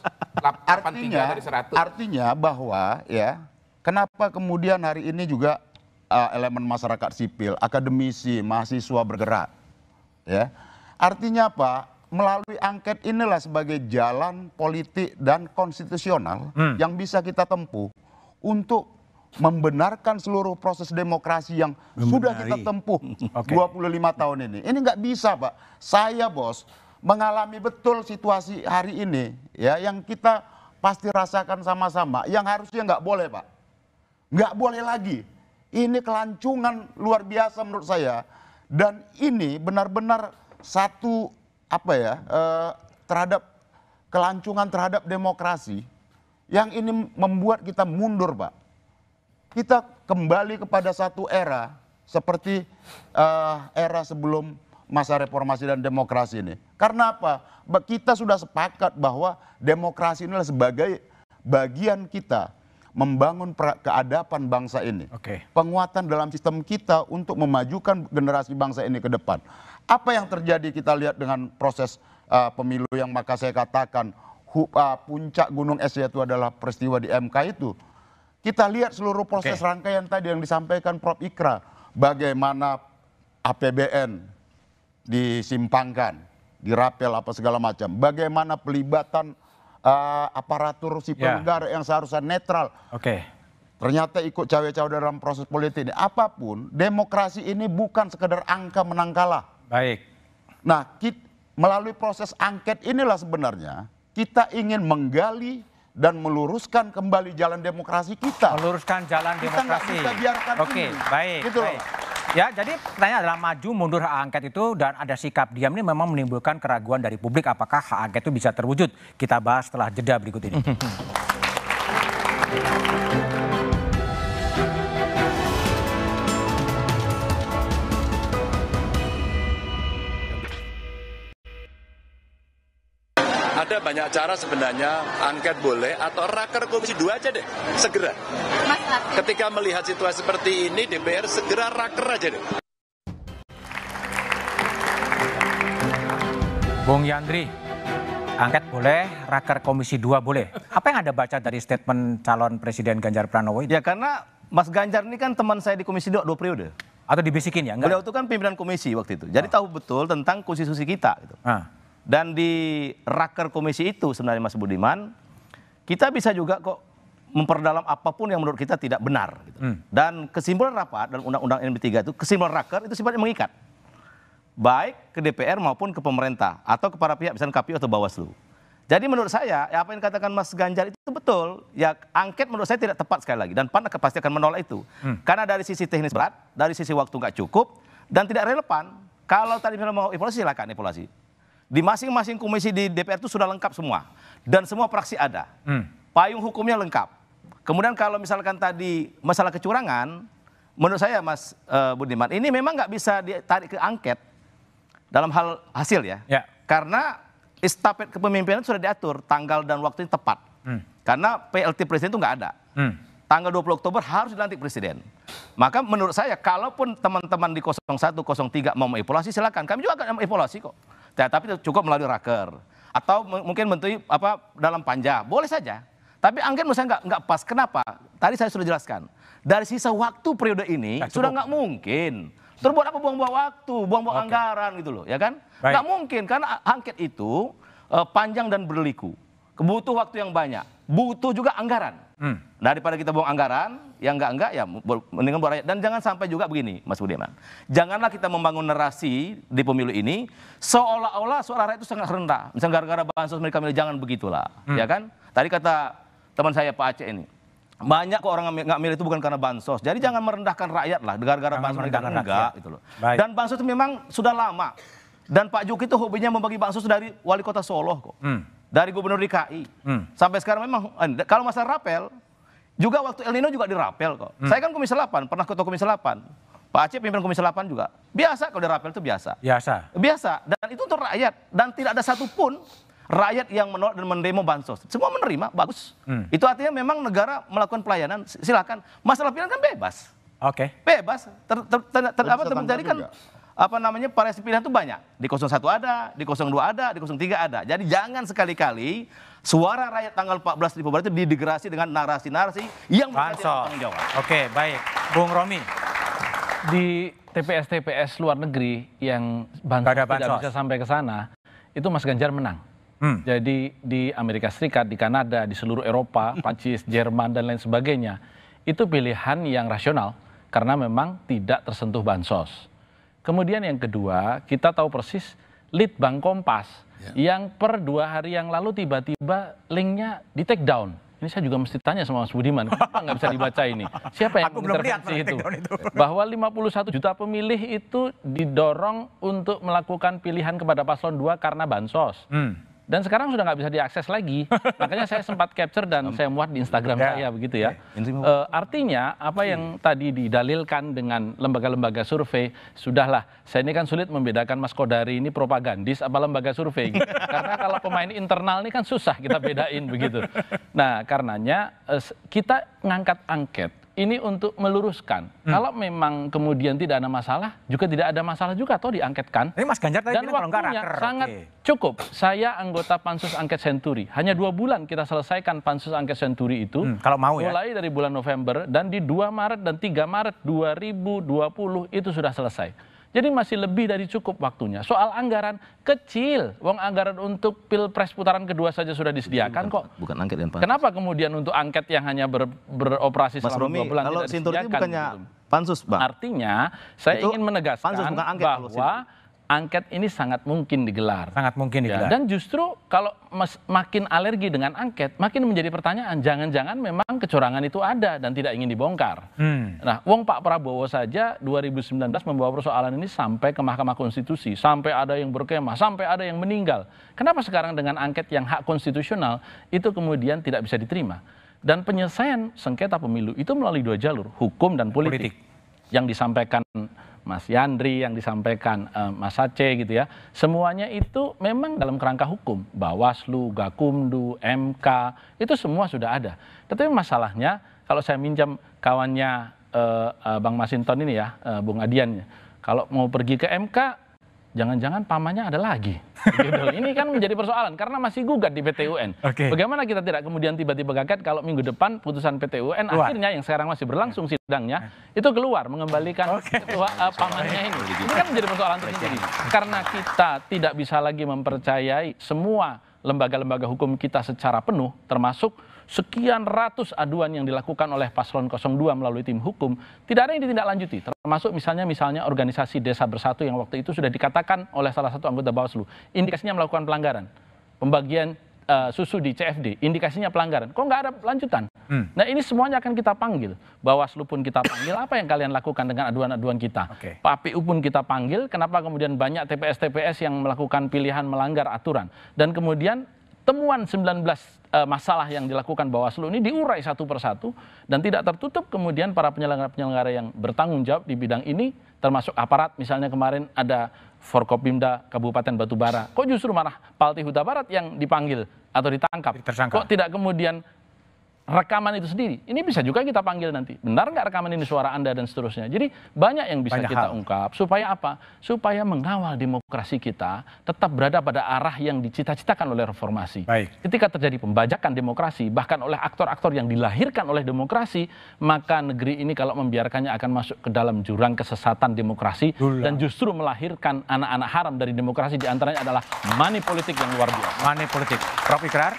Artinya, dari 100. artinya bahwa ya, kenapa kemudian hari ini juga uh, elemen masyarakat sipil, akademisi, mahasiswa bergerak ya artinya apa melalui angket inilah sebagai jalan politik dan konstitusional hmm. yang bisa kita tempuh untuk membenarkan seluruh proses demokrasi yang Membenari. sudah kita tempuh okay. 25 tahun ini. Ini nggak bisa, Pak. Saya, Bos, mengalami betul situasi hari ini ya yang kita pasti rasakan sama-sama. Yang harusnya nggak boleh, Pak. Nggak boleh lagi. Ini kelancungan luar biasa menurut saya dan ini benar-benar satu apa ya eh, terhadap kelancungan terhadap demokrasi yang ini membuat kita mundur, Pak. Kita kembali kepada satu era seperti uh, era sebelum masa reformasi dan demokrasi ini. Karena apa? Kita sudah sepakat bahwa demokrasi ini adalah sebagai bagian kita membangun keadapan bangsa ini. Okay. Penguatan dalam sistem kita untuk memajukan generasi bangsa ini ke depan. Apa yang terjadi kita lihat dengan proses uh, pemilu yang maka saya katakan hu, uh, puncak gunung es itu adalah peristiwa di MK itu. Kita lihat seluruh proses okay. rangkaian tadi yang disampaikan Prof Ikra, bagaimana APBN disimpangkan, dirapel apa segala macam, bagaimana pelibatan uh, aparatur sipil yeah. Ya. negara yang seharusnya netral. Oke. Okay. Ternyata ikut cawe-cawe dalam proses politik ini. Apapun, demokrasi ini bukan sekedar angka menang kalah. Baik. Nah, kita, melalui proses angket inilah sebenarnya kita ingin menggali dan meluruskan kembali jalan demokrasi kita. Meluruskan jalan kita demokrasi. Kita biarkan Oke, baik. Gitu baik. Ya, jadi pertanyaan adalah maju mundur hak angket itu dan ada sikap diam ini memang menimbulkan keraguan dari publik apakah hak angket itu bisa terwujud. Kita bahas setelah jeda berikut ini. banyak cara sebenarnya angket boleh atau raker komisi dua aja deh, segera. Ketika melihat situasi seperti ini DPR segera raker aja deh. Bung Yandri, angket boleh, raker komisi dua boleh. Apa yang ada baca dari statement calon Presiden Ganjar Pranowo itu? Ya karena Mas Ganjar ini kan teman saya di komisi 2 dua periode. Atau dibisikin ya? Enggak? Beliau itu kan pimpinan komisi waktu itu. Jadi oh. tahu betul tentang konstitusi kita. Gitu. Ah. Dan di raker komisi itu sebenarnya Mas Budiman, kita bisa juga kok memperdalam apapun yang menurut kita tidak benar. Gitu. Hmm. Dan kesimpulan rapat dalam Undang-Undang NB3 itu, kesimpulan raker itu sifatnya mengikat. Baik ke DPR maupun ke pemerintah, atau kepada pihak misalnya KPU atau Bawaslu. Jadi menurut saya, ya apa yang katakan Mas Ganjar itu betul. Ya angket menurut saya tidak tepat sekali lagi. Dan PAN pasti akan menolak itu. Hmm. Karena dari sisi teknis berat, dari sisi waktu nggak cukup, dan tidak relevan. Kalau tadi mau evaluasi silakan evaluasi. Di masing-masing komisi di DPR itu sudah lengkap semua dan semua praksi ada. Hmm. Payung hukumnya lengkap. Kemudian kalau misalkan tadi masalah kecurangan, menurut saya Mas uh, Budiman ini memang nggak bisa ditarik ke angket dalam hal hasil ya. yeah. Karena estafet kepemimpinan sudah diatur tanggal dan waktunya tepat. Hmm. Karena PLT presiden itu nggak ada. Hmm. Tanggal 20 Oktober harus dilantik presiden. Maka menurut saya kalaupun teman-teman di 01, 03 mau mengevaluasi silakan. Kami juga akan mengevaluasi kok tapi cukup melalui raker atau mungkin menteri apa dalam panja boleh saja tapi angket misalnya nggak nggak pas kenapa tadi saya sudah jelaskan dari sisa waktu periode ini nah, sudah nggak mungkin Terbuat apa buang-buang waktu buang-buang okay. anggaran gitu loh ya kan nggak mungkin karena angket itu uh, panjang dan berliku butuh waktu yang banyak butuh juga anggaran Hmm. Daripada kita buang anggaran, yang enggak-enggak ya, ya mendingan buat rakyat. Dan jangan sampai juga begini, Mas Budiman. Janganlah kita membangun narasi di pemilu ini seolah-olah suara rakyat itu sangat rendah. misal gara-gara bansos mereka milih, jangan begitulah. Hmm. Ya kan? Tadi kata teman saya Pak Aceh ini, banyak kok orang nggak milih itu bukan karena bansos. Jadi jangan merendahkan rakyat lah, gara-gara bansos mereka enggak gitu loh. Baik. Dan bansos itu memang sudah lama. Dan Pak Juki itu hobinya membagi bansos dari wali kota Solo kok. Hmm dari gubernur DKI. Hmm. Sampai sekarang memang eh, kalau masa rapel juga waktu El Nino juga dirapel kok. Hmm. Saya kan komisi 8, pernah ketua komisi 8. Pak Aceh pimpinan Komisi 8 juga. Biasa kalau dirapel itu biasa. Biasa. Biasa. Dan itu untuk rakyat. Dan tidak ada satupun rakyat yang menolak dan mendemo bansos. Semua menerima, bagus. Hmm. Itu artinya memang negara melakukan pelayanan, silakan. Masalah pilihan kan bebas. Oke. Okay. Bebas. Ter, ter, ter, ter, apa, kan apa namanya variasi pilihan itu banyak. Di 01 ada, di 02 ada, di 03 ada. Jadi jangan sekali-kali suara rakyat tanggal 14 Februari itu didegrasi dengan narasi-narasi yang tanggung jawab. Oke, baik. Bung Romi. Di TPS-TPS luar negeri yang bansos, tidak bansos. bisa sampai ke sana, itu Mas Ganjar menang. Hmm. Jadi di Amerika Serikat, di Kanada, di seluruh Eropa, Prancis, Jerman dan lain sebagainya, itu pilihan yang rasional karena memang tidak tersentuh bansos. Kemudian yang kedua, kita tahu persis lead Bank Kompas yeah. yang per dua hari yang lalu tiba-tiba linknya di take down. Ini saya juga mesti tanya sama Mas Budiman, kenapa nggak bisa dibaca ini? Siapa yang intervensi itu? itu? Bahwa 51 juta pemilih itu didorong untuk melakukan pilihan kepada paslon 2 karena bansos. Hmm dan sekarang sudah nggak bisa diakses lagi makanya saya sempat capture dan saya muat di Instagram ya. saya begitu ya e, artinya apa yang iya. tadi didalilkan dengan lembaga-lembaga survei sudahlah saya ini kan sulit membedakan Mas Kodari ini propagandis apa lembaga survei gitu. karena kalau pemain internal ini kan susah kita bedain begitu nah karenanya eh, kita ngangkat angket ini untuk meluruskan. Hmm. Kalau memang kemudian tidak ada masalah, juga tidak ada masalah juga atau diangketkan. Ini Mas Ganjar tadi Dan bilang waktunya raker, sangat okay. cukup. Saya anggota pansus angket senturi. Hanya dua bulan kita selesaikan pansus angket senturi itu. Hmm, kalau mau mulai ya. Mulai dari bulan November dan di 2 Maret dan 3 Maret 2020 itu sudah selesai. Jadi masih lebih dari cukup waktunya. Soal anggaran kecil, uang anggaran untuk pilpres putaran kedua saja sudah disediakan kok. Bukan angket yang pansus. Kenapa kemudian untuk angket yang hanya ber, beroperasi Mas selama dua bulan kalau tidak disediakan? bukannya gitu? pansus, Bang. Artinya saya itu ingin menegaskan pansus, bukan angket, bahwa angket ini sangat mungkin digelar. Sangat mungkin ya. digelar. Ya, dan justru kalau mes, makin alergi dengan angket, makin menjadi pertanyaan, jangan-jangan memang kecurangan itu ada dan tidak ingin dibongkar. Hmm. Nah, Wong Pak Prabowo saja 2019 membawa persoalan ini sampai ke Mahkamah Konstitusi, sampai ada yang berkemah, sampai ada yang meninggal. Kenapa sekarang dengan angket yang hak konstitusional itu kemudian tidak bisa diterima? Dan penyelesaian sengketa pemilu itu melalui dua jalur, hukum dan politik. politik. Yang disampaikan Mas Yandri yang disampaikan eh, Mas Aceh gitu ya. Semuanya itu memang dalam kerangka hukum, Bawaslu, Gakumdu, MK, itu semua sudah ada. Tetapi masalahnya kalau saya minjam kawannya eh, eh Bang Masinton ini ya, eh, Bung Adian, kalau mau pergi ke MK jangan-jangan pamannya ada lagi. Gitu. Ini kan menjadi persoalan karena masih gugat di PT UN. Okay. Bagaimana kita tidak kemudian tiba-tiba kaget kalau minggu depan putusan PT UN akhirnya yang sekarang masih berlangsung sidangnya itu keluar mengembalikan okay. ketua, uh, pamannya ini. Ini gitu. kan menjadi persoalan tersendiri karena kita tidak bisa lagi mempercayai semua lembaga-lembaga hukum kita secara penuh termasuk sekian ratus aduan yang dilakukan oleh paslon 02 melalui tim hukum, tidak ada yang ditindaklanjuti. Termasuk misalnya misalnya organisasi Desa Bersatu yang waktu itu sudah dikatakan oleh salah satu anggota Bawaslu, indikasinya melakukan pelanggaran. Pembagian uh, susu di CFD, indikasinya pelanggaran. Kok nggak ada lanjutan? Hmm. Nah ini semuanya akan kita panggil. Bawaslu pun kita panggil, apa yang kalian lakukan dengan aduan-aduan kita? Okay. PAPU pun kita panggil, kenapa kemudian banyak TPS-TPS yang melakukan pilihan melanggar aturan. Dan kemudian temuan 19 uh, eh, masalah yang dilakukan Bawaslu ini diurai satu persatu dan tidak tertutup kemudian para penyelenggara-penyelenggara yang bertanggung jawab di bidang ini termasuk aparat misalnya kemarin ada Forkopimda Kabupaten Batubara kok justru malah Palti Huta Barat yang dipanggil atau ditangkap Tersangka. kok tidak kemudian rekaman itu sendiri. Ini bisa juga kita panggil nanti. Benar nggak rekaman ini suara Anda dan seterusnya. Jadi banyak yang bisa banyak kita hal. ungkap. Supaya apa? Supaya mengawal demokrasi kita tetap berada pada arah yang dicita-citakan oleh reformasi. Baik. Ketika terjadi pembajakan demokrasi, bahkan oleh aktor-aktor yang dilahirkan oleh demokrasi, maka negeri ini kalau membiarkannya akan masuk ke dalam jurang kesesatan demokrasi Dula. dan justru melahirkan anak-anak haram dari demokrasi diantaranya adalah money politik yang luar biasa. Money politik. Prof. Ikrar?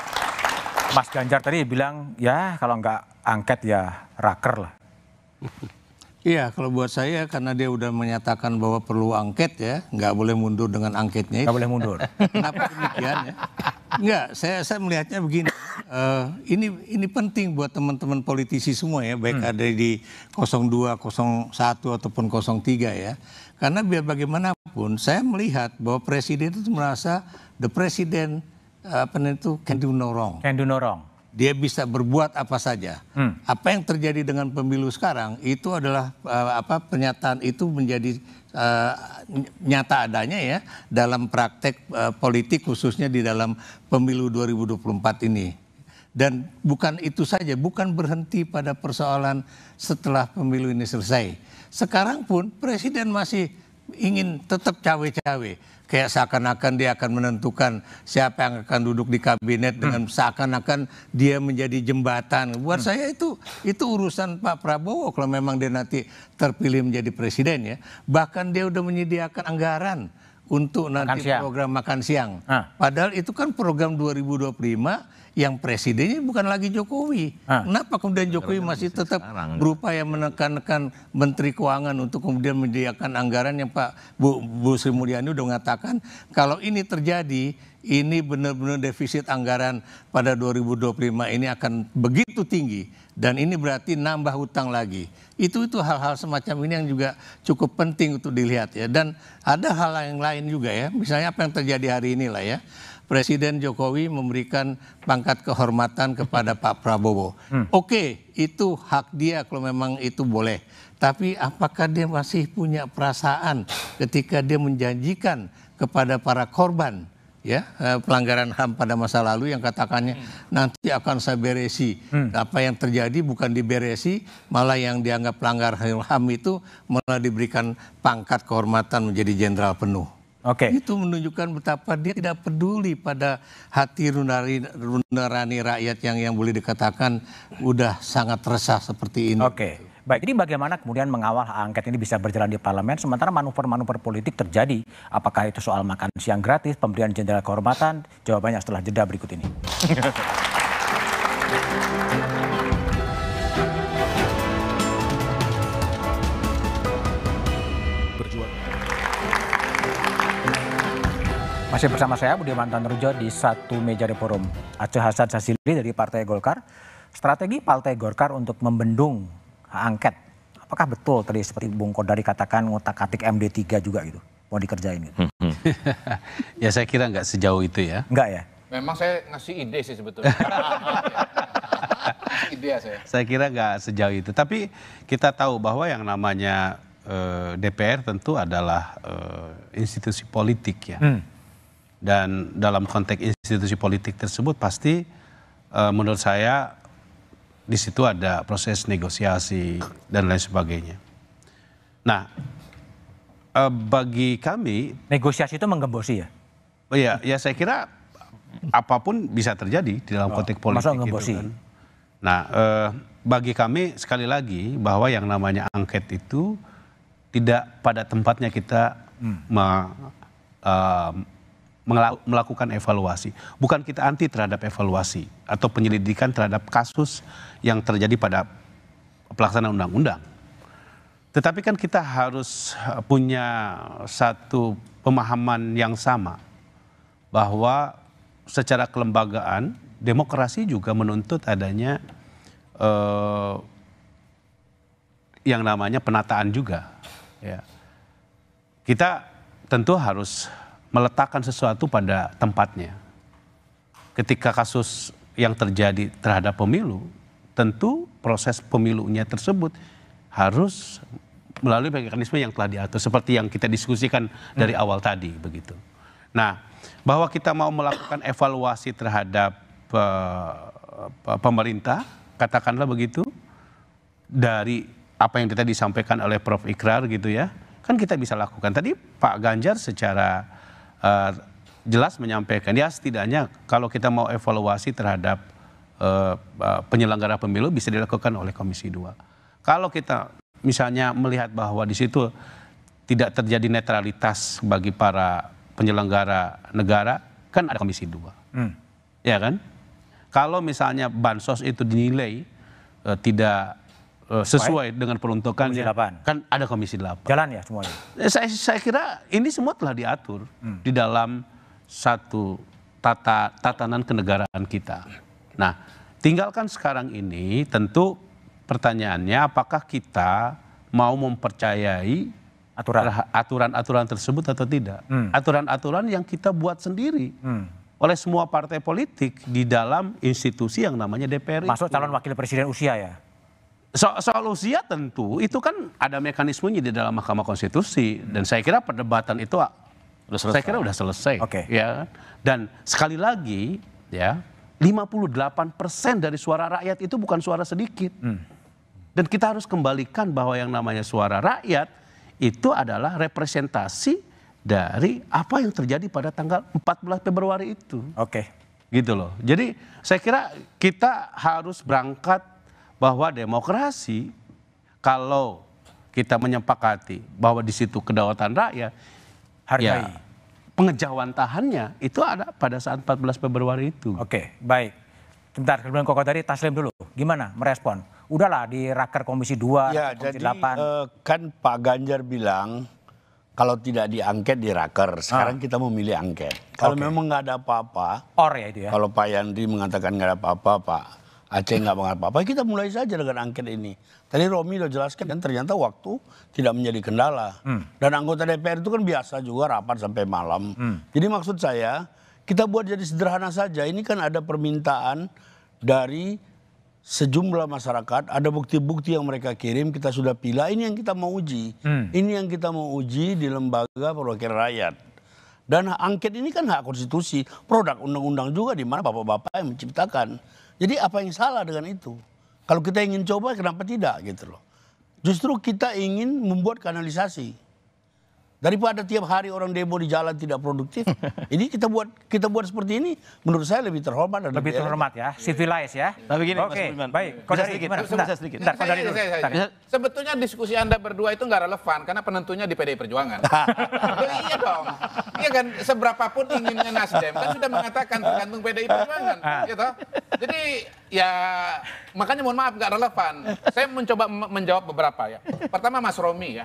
Mas Ganjar tadi bilang ya kalau nggak angket ya raker lah. Iya, kalau buat saya karena dia udah menyatakan bahwa perlu angket ya, nggak boleh mundur dengan angketnya. Nggak boleh mundur. Kenapa demikian ya? Nggak, saya saya melihatnya begini. Uh, ini ini penting buat teman-teman politisi semua ya, baik hmm. ada di 02, 01 ataupun 03 ya. Karena biar bagaimanapun saya melihat bahwa presiden itu merasa the president apa itu can do no wrong. Can do no wrong. Dia bisa berbuat apa saja. Hmm. Apa yang terjadi dengan pemilu sekarang itu adalah uh, apa pernyataan itu menjadi uh, nyata adanya ya dalam praktek uh, politik khususnya di dalam pemilu 2024 ini. Dan bukan itu saja, bukan berhenti pada persoalan setelah pemilu ini selesai. Sekarang pun presiden masih ingin tetap cawe-cawe kayak seakan-akan dia akan menentukan siapa yang akan duduk di kabinet hmm. dengan seakan-akan dia menjadi jembatan. Buat hmm. saya itu itu urusan Pak Prabowo kalau memang dia nanti terpilih menjadi presiden ya. Bahkan dia udah menyediakan anggaran untuk nanti makan program makan siang. Ah. Padahal itu kan program 2025 yang presidennya bukan lagi Jokowi. Ah. Kenapa kemudian Jokowi masih tetap berupaya menekankan Menteri Keuangan untuk kemudian menyediakan anggaran yang Pak Bu, Bu Sri Mulyani sudah mengatakan kalau ini terjadi ini benar-benar defisit anggaran pada 2025 ini akan begitu tinggi dan ini berarti nambah utang lagi. Itu itu hal-hal semacam ini yang juga cukup penting untuk dilihat ya. Dan ada hal yang lain juga ya. Misalnya apa yang terjadi hari ini lah ya. Presiden Jokowi memberikan pangkat kehormatan kepada Pak Prabowo. Hmm. Oke, itu hak dia kalau memang itu boleh. Tapi apakah dia masih punya perasaan ketika dia menjanjikan kepada para korban ya eh, pelanggaran HAM pada masa lalu yang katakannya hmm. nanti akan saya beresi. Hmm. Apa yang terjadi bukan diberesi, malah yang dianggap pelanggar HAM itu malah diberikan pangkat kehormatan menjadi jenderal penuh. Oke. Okay. Itu menunjukkan betapa dia tidak peduli pada hati runarani rakyat yang yang boleh dikatakan udah sangat resah seperti ini. Oke. Okay. Baik, jadi bagaimana kemudian mengawal hak angket ini bisa berjalan di parlemen sementara manuver-manuver politik terjadi? Apakah itu soal makan siang gratis, pemberian jenderal kehormatan? Jawabannya setelah jeda berikut ini. Masih bersama saya Budi mantan Rujo di satu meja di forum. Aceh Hasan Sasili dari Partai Golkar. Strategi Partai Golkar untuk membendung hak angket. Apakah betul tadi seperti Bung Kodari katakan ngotak-atik MD3 juga gitu? Mau dikerjain gitu? Hmm, hmm. ya saya kira nggak sejauh itu ya. Nggak ya? Memang saya ngasih ide sih sebetulnya. ide ya, saya. Saya kira nggak sejauh itu. Tapi kita tahu bahwa yang namanya eh, DPR tentu adalah eh, institusi politik ya. Hmm. Dan dalam konteks institusi politik tersebut pasti eh, menurut saya di situ ada proses negosiasi dan lain sebagainya. Nah, eh, bagi kami negosiasi itu menggembosi ya? Oh iya, ya saya kira apapun bisa terjadi di dalam oh, konteks politik. Masa menggembosi? Iya. kan. Nah, eh, bagi kami sekali lagi bahwa yang namanya angket itu tidak pada tempatnya kita hmm. me, uh, melakukan evaluasi. Bukan kita anti terhadap evaluasi atau penyelidikan terhadap kasus yang terjadi pada pelaksanaan undang-undang. Tetapi kan kita harus eh, punya satu pemahaman yang sama bahwa secara kelembagaan demokrasi juga menuntut adanya eh, yang namanya penataan juga. Ya. Kita tentu harus meletakkan sesuatu pada tempatnya. Ketika kasus yang terjadi terhadap pemilu, tentu proses pemilunya tersebut harus melalui mekanisme yang telah diatur seperti yang kita diskusikan dari hmm. awal tadi begitu. Nah, bahwa kita mau melakukan evaluasi terhadap uh, pemerintah, katakanlah begitu, dari apa yang tadi disampaikan oleh Prof. Ikrar gitu ya, kan kita bisa lakukan. Tadi Pak Ganjar secara uh, jelas menyampaikan, ya setidaknya kalau kita mau evaluasi terhadap Eh, penyelenggara pemilu bisa dilakukan oleh Komisi 2. Kalau kita misalnya melihat bahwa di situ tidak terjadi netralitas bagi para penyelenggara negara, kan ada Komisi 2. Hmm. Ya kan? Kalau misalnya bansos itu dinilai e, tidak e, sesuai Baik. dengan peruntukannya, kan ada Komisi 8. Jalan ya semuanya? Saya, saya kira ini semua telah diatur hmm. di dalam satu tata tatanan kenegaraan kita nah tinggalkan sekarang ini tentu pertanyaannya apakah kita mau mempercayai aturan-aturan tersebut atau tidak hmm. aturan-aturan yang kita buat sendiri hmm. oleh semua partai politik di dalam institusi yang namanya DPR masuk calon wakil presiden usia ya So, soal usia tentu itu kan ada mekanismenya di dalam Mahkamah Konstitusi hmm. dan saya kira perdebatan itu udah saya kira sudah selesai. Okay. Ya. Kan? Dan sekali lagi ya 58% dari suara rakyat itu bukan suara sedikit. Hmm. Dan kita harus kembalikan bahwa yang namanya suara rakyat itu adalah representasi dari apa yang terjadi pada tanggal 14 Februari itu. Oke. Okay. Gitu loh. Jadi saya kira kita harus berangkat bahwa demokrasi kalau kita menyepakati bahwa di situ kedaulatan rakyat hargai. Ya, Pengejawantahannya itu ada pada saat 14 Februari itu. Oke, baik. Bentar, sebelum Koko tadi Taslim dulu. Gimana merespon? Udahlah di raker Komisi 2, ya, Komisi jadi, 8. Eh, kan Pak Ganjar bilang kalau tidak diangket di raker. Sekarang ah. kita memilih angket. Kalau okay. memang nggak ada apa-apa. Or ya itu ya. Kalau Pak Yandri mengatakan nggak ada apa-apa, Pak Aceh nggak mengapa apa-apa, kita mulai saja dengan angket ini. Tadi Romi udah jelaskan kan ternyata waktu tidak menjadi kendala. Hmm. Dan anggota DPR itu kan biasa juga rapat sampai malam. Hmm. Jadi maksud saya kita buat jadi sederhana saja. Ini kan ada permintaan dari sejumlah masyarakat, ada bukti-bukti yang mereka kirim, kita sudah pilih. Ini yang kita mau uji. Hmm. Ini yang kita mau uji di lembaga perwakilan rakyat. Dan angket ini kan hak konstitusi, produk undang-undang juga di mana bapak-bapak yang menciptakan. Jadi apa yang salah dengan itu? Kalau kita ingin coba kenapa tidak gitu loh. Justru kita ingin membuat kanalisasi. Daripada tiap hari orang demo di jalan tidak produktif, ini kita buat kita buat seperti ini, menurut saya lebih terhormat dan lebih, terhormat ya, civilized ya. Tapi nah, gini Oke, Mas baik. Kau dari sedikit, bisa, bisa sedikit. Bentar, saya, dulu. Saya, saya. Sebetulnya diskusi anda berdua itu nggak relevan karena penentunya di PDI Perjuangan. iya dong, iya kan. Seberapapun inginnya Nasdem kan sudah mengatakan tergantung PDI Perjuangan, gitu. Jadi ya makanya mohon maaf nggak relevan. Saya mencoba menjawab beberapa ya. Pertama Mas Romi ya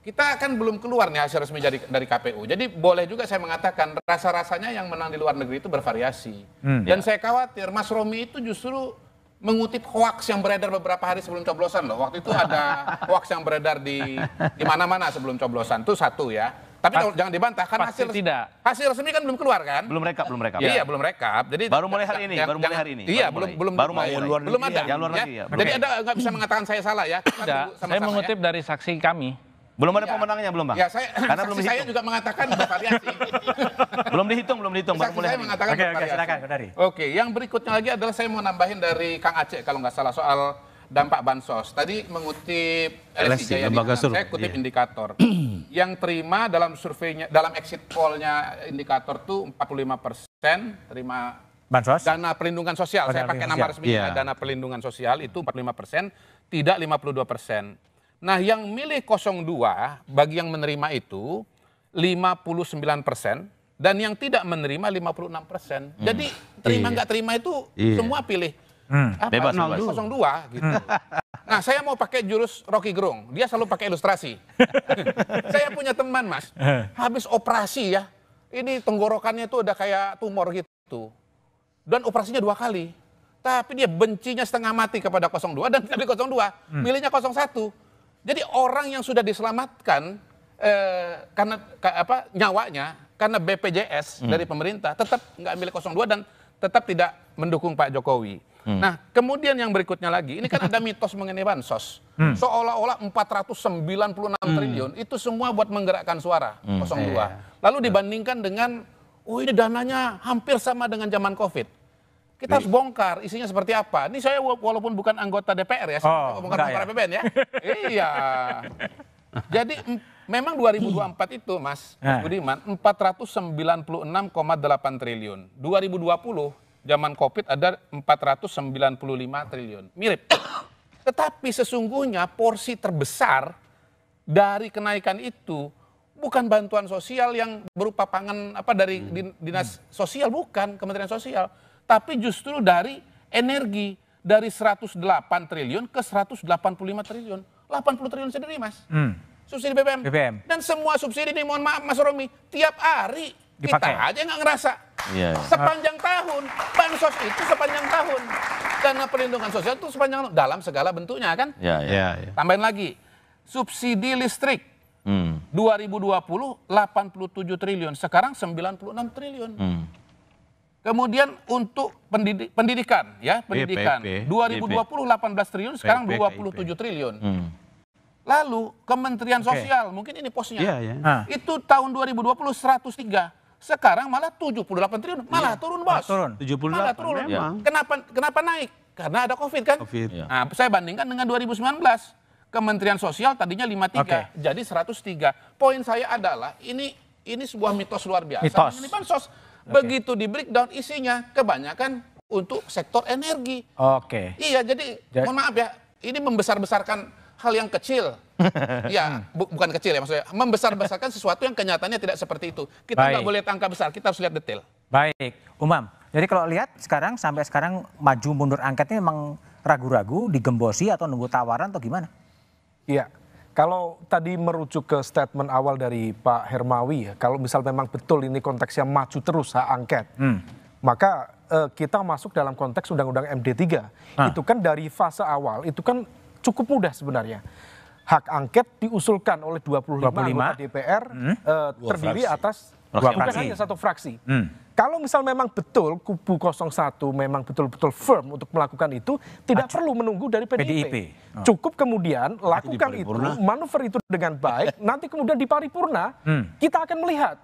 kita akan belum keluar nih hasil resmi dari, dari KPU. Jadi boleh juga saya mengatakan rasa-rasanya yang menang di luar negeri itu bervariasi. Hmm, Dan ya. saya khawatir Mas Romi itu justru mengutip hoax yang beredar beberapa hari sebelum coblosan loh. Waktu itu ada hoax yang beredar di di mana-mana sebelum coblosan. Itu satu ya. Tapi Pas, jangan dibantah karena hasil tidak. hasil resmi kan belum keluar kan? Belum rekap, belum rekap. Iya, belum rekap. Jadi baru mulai hari ini, yang, baru mulai hari ini. Iya, baru belum belum baru mulai. Belum, mulai. belum ada. Ya. ya. Jadi ada nggak bisa mengatakan saya salah ya. Tidak. Saya mengutip ya. dari saksi kami. Belum ada ya. pemenangnya belum bang? Ya saya, Karena belum dihitung. saya juga mengatakan bervariasi. belum dihitung, belum dihitung. Saksi baru mulai saya mengatakan oke, bervariasi. Oke, silakan, Saudari. Oke, yang berikutnya lagi adalah saya mau nambahin dari Kang Aceh kalau nggak salah soal dampak bansos. Tadi mengutip eh, LSI Jaya lembaga Saya kutip iya. indikator. yang terima dalam surveinya, dalam exit poll-nya indikator tuh 45 persen terima bansos. Dana perlindungan sosial. Pada saya pakai nama resminya iya. dana perlindungan sosial itu 45 persen, tidak 52 persen. Nah yang milih 02 bagi yang menerima itu 59 persen dan yang tidak menerima 56 persen. Hmm. Jadi terima iya. nggak iya. terima itu iya. semua pilih. Hmm. Apa? Bebas, 02 gitu. Nah, saya mau pakai jurus Rocky Gerung. Dia selalu pakai ilustrasi. saya punya teman, Mas. Eh. Habis operasi ya. Ini tenggorokannya tuh udah kayak tumor gitu. Dan operasinya dua kali. Tapi dia bencinya setengah mati kepada 02 dan tidak 02. Hmm. Milihnya 01. Jadi orang yang sudah diselamatkan eh, karena ke, apa nyawanya karena BPJS hmm. dari pemerintah tetap nggak milik 02 dan tetap tidak mendukung Pak Jokowi. Hmm. Nah, kemudian yang berikutnya lagi, ini kan ada mitos mengenai bansos. Hmm. Seolah-olah 496 hmm. triliun itu semua buat menggerakkan suara hmm. 02. Iya. Lalu dibandingkan dengan oh ini dananya hampir sama dengan zaman Covid. Kita harus bongkar isinya seperti apa. Ini saya walaupun bukan anggota DPR ya, oh, bongkar bongkar ya. PBN ya. iya. Jadi memang 2024 itu Mas nah. Budiman 496,8 triliun. 2020 zaman Covid ada 495 triliun. Mirip. Tetapi sesungguhnya porsi terbesar dari kenaikan itu bukan bantuan sosial yang berupa pangan apa dari hmm. dinas sosial bukan Kementerian Sosial tapi justru dari energi dari 108 triliun ke 185 triliun. 80 triliun sendiri, Mas. Hmm. Subsidi BBM. BBM. Dan semua subsidi ini mohon maaf Mas Romi, tiap hari Dipakai. kita aja nggak ngerasa. Yeah. Iya. Sepanjang tahun, bansos itu sepanjang tahun. dana perlindungan sosial itu sepanjang tahun. Dalam segala bentuknya kan. Yeah, yeah. Yeah, iya. Tambahin lagi, subsidi listrik hmm. 2020 87 triliun, sekarang 96 triliun. Hmm. Kemudian untuk pendidik, pendidikan ya, pendidikan BIP, 2020 18 triliun sekarang BIP, 27 BIP. triliun. Hmm. Lalu Kementerian okay. Sosial, mungkin ini posnya. Yeah, iya, iya. yeah. Itu tahun 2020 103 sekarang malah 78 triliun, iya. malah yeah. turun bos. Turun. 78. Malah turun. Memang. Kenapa kenapa naik? Karena ada Covid kan? COVID. Iya. Nah, saya bandingkan dengan 2019. Kementerian Sosial tadinya 53, okay. jadi 103. Poin saya adalah ini ini sebuah mitos luar biasa. Mitos. Ini bansos Begitu di breakdown isinya kebanyakan untuk sektor energi. Oke. Iya, jadi, jadi mohon maaf ya, ini membesar-besarkan hal yang kecil. ya, bu bukan kecil ya maksudnya. Membesar-besarkan sesuatu yang kenyataannya tidak seperti itu. Kita nggak boleh tangka besar, kita harus lihat detail. Baik, Umam. Jadi kalau lihat sekarang sampai sekarang maju mundur angketnya memang ragu-ragu, digembosi atau nunggu tawaran atau gimana? Iya, kalau tadi merujuk ke statement awal dari Pak Hermawi ya, kalau misal memang betul ini konteksnya maju terus hak angket, hmm. maka uh, kita masuk dalam konteks Undang-Undang MD3. Ah. Itu kan dari fase awal, itu kan cukup mudah sebenarnya. Hak angket diusulkan oleh 25, 25? anggota DPR hmm. uh, terdiri atas Bukan hanya satu fraksi. Hmm kalau misal memang betul kubu 01 memang betul-betul firm untuk melakukan itu, tidak Acu. perlu menunggu dari PDIP. PDIP. Oh. Ah. Cukup kemudian lakukan itu, manuver itu dengan baik, nanti kemudian di paripurna hmm. kita akan melihat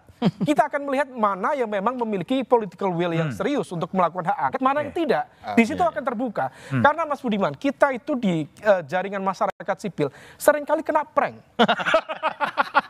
kita akan melihat mana yang memang memiliki political will yang hmm. serius untuk melakukan hak angket, mana yang tidak. Ah, di situ iya, iya. akan terbuka. Hmm. Karena Mas Budiman, kita itu di uh, jaringan masyarakat sipil seringkali kena prank.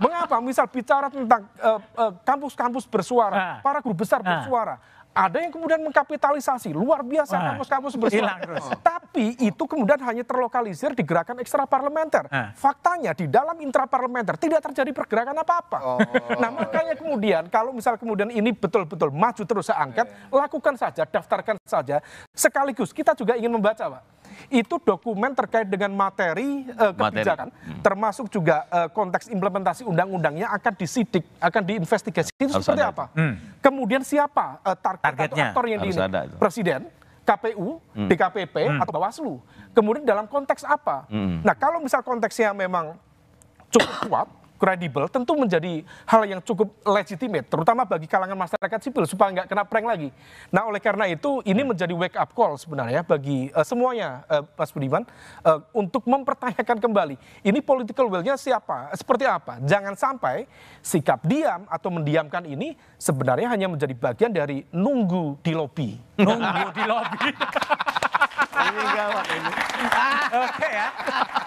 Mengapa? Misal bicara tentang eh, eh, kampus-kampus uh, uh, kampus -kampus bersuara, ah. para guru besar ah. bersuara ada yang kemudian mengkapitalisasi luar biasa kampus-kampus besar. Oh. Tapi itu kemudian hanya terlokalisir di gerakan ekstra parlementer. Ah. Faktanya di dalam intra parlementer tidak terjadi pergerakan apa-apa. Oh. Nah, makanya kemudian kalau misal kemudian ini betul-betul maju terus saya angkat, yeah. lakukan saja, daftarkan saja sekaligus kita juga ingin membaca, Pak itu dokumen terkait dengan materi uh, kebijakan materi. Hmm. termasuk juga uh, konteks implementasi undang-undangnya akan disidik akan diinvestigasi itu Harus seperti ada. apa hmm. kemudian siapa uh, target targetnya atau aktor yang Harus di presiden KPU, hmm. DKPP hmm. atau Bawaslu. Kemudian dalam konteks apa? Hmm. Nah, kalau misal konteksnya memang cukup kuat kredibel tentu menjadi hal yang cukup legitimate terutama bagi kalangan masyarakat sipil supaya nggak kena prank lagi. Nah oleh karena itu ini hmm. menjadi wake up call sebenarnya bagi uh, semuanya uh, Mas Budiman uh, untuk mempertanyakan kembali ini political will-nya siapa seperti apa. Jangan sampai sikap diam atau mendiamkan ini sebenarnya hanya menjadi bagian dari nunggu di lobby, Nunggu di lobby. ini gawat ini. Oke ya.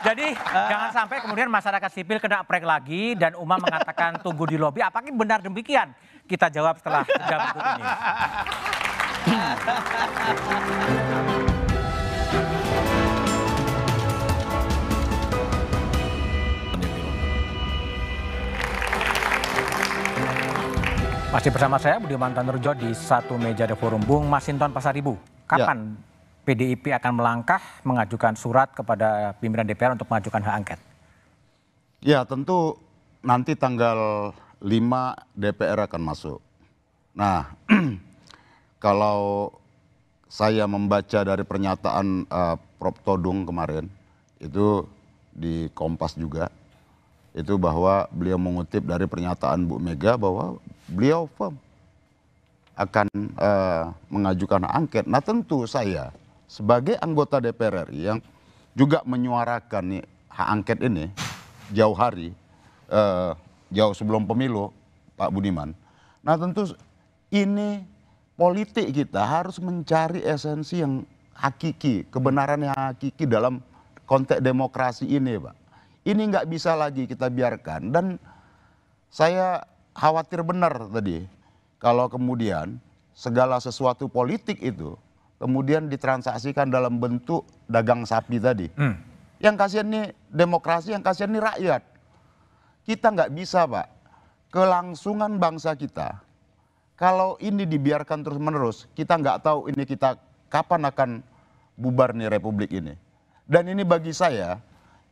Jadi jangan sampai kemudian masyarakat sipil kena prank lagi dan Uma mengatakan tunggu di lobi. Apakah benar demikian? Kita jawab setelah jeda berikut ini. Masih bersama saya Budiman Rujo di satu meja The Forum. Bung Masinton Pasaribu, ya. kapan ya PDIP akan melangkah mengajukan surat kepada pimpinan DPR untuk mengajukan hak angket? Ya tentu nanti tanggal 5 DPR akan masuk. Nah kalau saya membaca dari pernyataan uh, Prof. Todung kemarin, itu di Kompas juga, itu bahwa beliau mengutip dari pernyataan Bu Mega bahwa beliau firm akan uh, mengajukan angket. Nah tentu saya sebagai anggota DPR RI yang juga menyuarakan nih, hak angket ini jauh hari, eh, jauh sebelum pemilu, Pak Budiman. Nah tentu ini politik kita harus mencari esensi yang hakiki, kebenaran yang hakiki dalam konteks demokrasi ini Pak. Ini nggak bisa lagi kita biarkan dan saya khawatir benar tadi kalau kemudian segala sesuatu politik itu kemudian ditransaksikan dalam bentuk dagang sapi tadi. Hmm. Yang kasihan nih demokrasi, yang kasihan nih rakyat. Kita nggak bisa, Pak. Kelangsungan bangsa kita, kalau ini dibiarkan terus-menerus, kita nggak tahu ini kita kapan akan bubar nih republik ini. Dan ini bagi saya,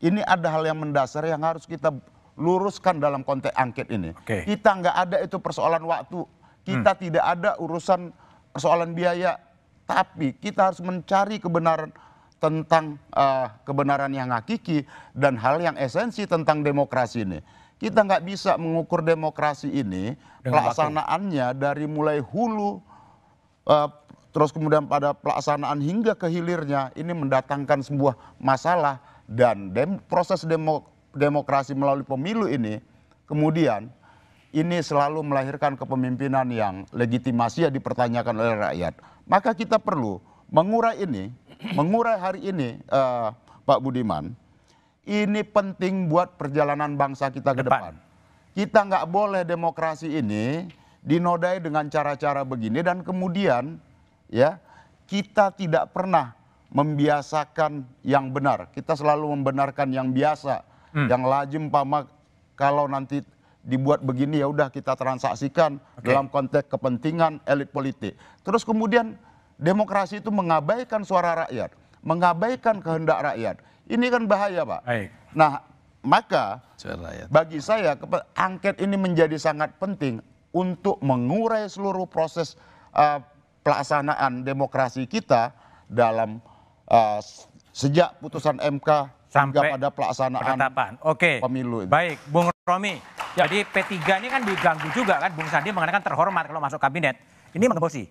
ini ada hal yang mendasar yang harus kita luruskan dalam konteks angket ini. Okay. Kita nggak ada itu persoalan waktu, kita hmm. tidak ada urusan persoalan biaya, tapi kita harus mencari kebenaran tentang uh, kebenaran yang hakiki dan hal yang esensi tentang demokrasi ini. Kita nggak bisa mengukur demokrasi ini Dengan pelaksanaannya waktu. dari mulai hulu uh, terus kemudian pada pelaksanaan hingga ke hilirnya ini mendatangkan sebuah masalah dan dem proses demo demokrasi melalui pemilu ini kemudian ini selalu melahirkan kepemimpinan yang legitimasi yang dipertanyakan oleh rakyat maka kita perlu mengurai ini, mengurai hari ini uh, Pak Budiman, ini penting buat perjalanan bangsa kita ke depan. depan. Kita nggak boleh demokrasi ini dinodai dengan cara-cara begini dan kemudian ya kita tidak pernah membiasakan yang benar. Kita selalu membenarkan yang biasa, hmm. yang lazim pamak kalau nanti dibuat begini ya udah kita transaksikan okay. dalam konteks kepentingan elit politik. Terus kemudian demokrasi itu mengabaikan suara rakyat, mengabaikan kehendak rakyat. Ini kan bahaya, Pak. Baik. Nah, maka bagi saya angket ini menjadi sangat penting untuk mengurai seluruh proses uh, pelaksanaan demokrasi kita dalam uh, sejak putusan MK sampai hingga pada pelaksanaan penetapan. Oke. pemilu. Baik, Bung Romi. Ya. Jadi P3 ini kan diganggu juga kan, Bung Sandi mengatakan terhormat kalau masuk kabinet. Ini mengebosi.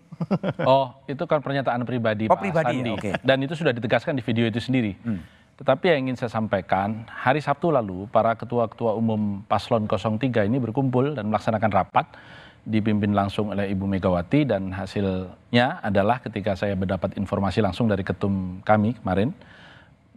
Oh, itu kan pernyataan pribadi oh, Pak pribadi, Sandi. Ya, okay. Dan itu sudah ditegaskan di video itu sendiri. Hmm. Tetapi yang ingin saya sampaikan, hari Sabtu lalu para ketua-ketua umum Paslon 03 ini berkumpul dan melaksanakan rapat dipimpin langsung oleh Ibu Megawati dan hasilnya adalah ketika saya mendapat informasi langsung dari ketum kami kemarin,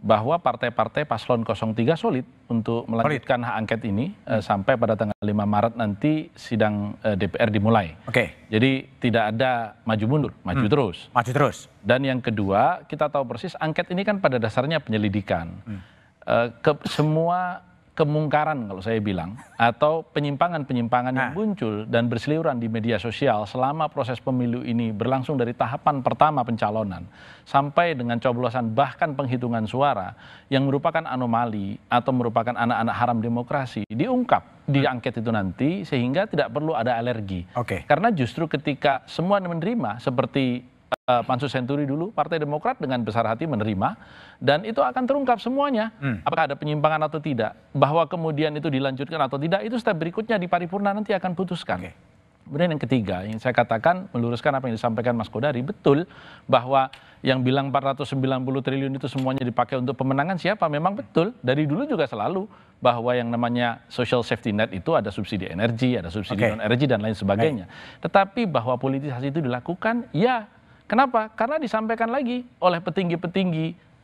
bahwa partai-partai paslon 03 solid untuk melanjutkan hak angket ini hmm. Eh, sampai pada tanggal 5 Maret nanti sidang eh, DPR dimulai. Oke. Okay. Jadi tidak ada maju mundur, maju hmm. terus. Maju terus. Dan yang kedua, kita tahu persis angket ini kan pada dasarnya penyelidikan. Hmm. Eh, ke semua kemungkaran kalau saya bilang atau penyimpangan-penyimpangan yang nah. muncul dan berseliuran di media sosial selama proses pemilu ini berlangsung dari tahapan pertama pencalonan sampai dengan coblosan bahkan penghitungan suara yang merupakan anomali atau merupakan anak-anak haram demokrasi diungkap hmm. di angket itu nanti sehingga tidak perlu ada alergi. Okay. Karena justru ketika semua menerima seperti Eh, pansus senturi dulu Partai Demokrat dengan besar hati menerima dan itu akan terungkap semuanya hmm. apakah ada penyimpangan atau tidak bahwa kemudian itu dilanjutkan atau tidak itu step berikutnya di paripurna nanti akan putuskan. Okay. Kemudian yang ketiga, yang saya katakan meluruskan apa yang disampaikan Mas Kodari, betul bahwa yang bilang 490 triliun itu semuanya dipakai untuk pemenangan siapa? Memang betul. Dari dulu juga selalu bahwa yang namanya social safety net itu ada subsidi energi, ada subsidi okay. non-energi dan lain sebagainya. Okay. Tetapi bahwa politisasi itu dilakukan, ya Kenapa? Karena disampaikan lagi oleh petinggi-petinggi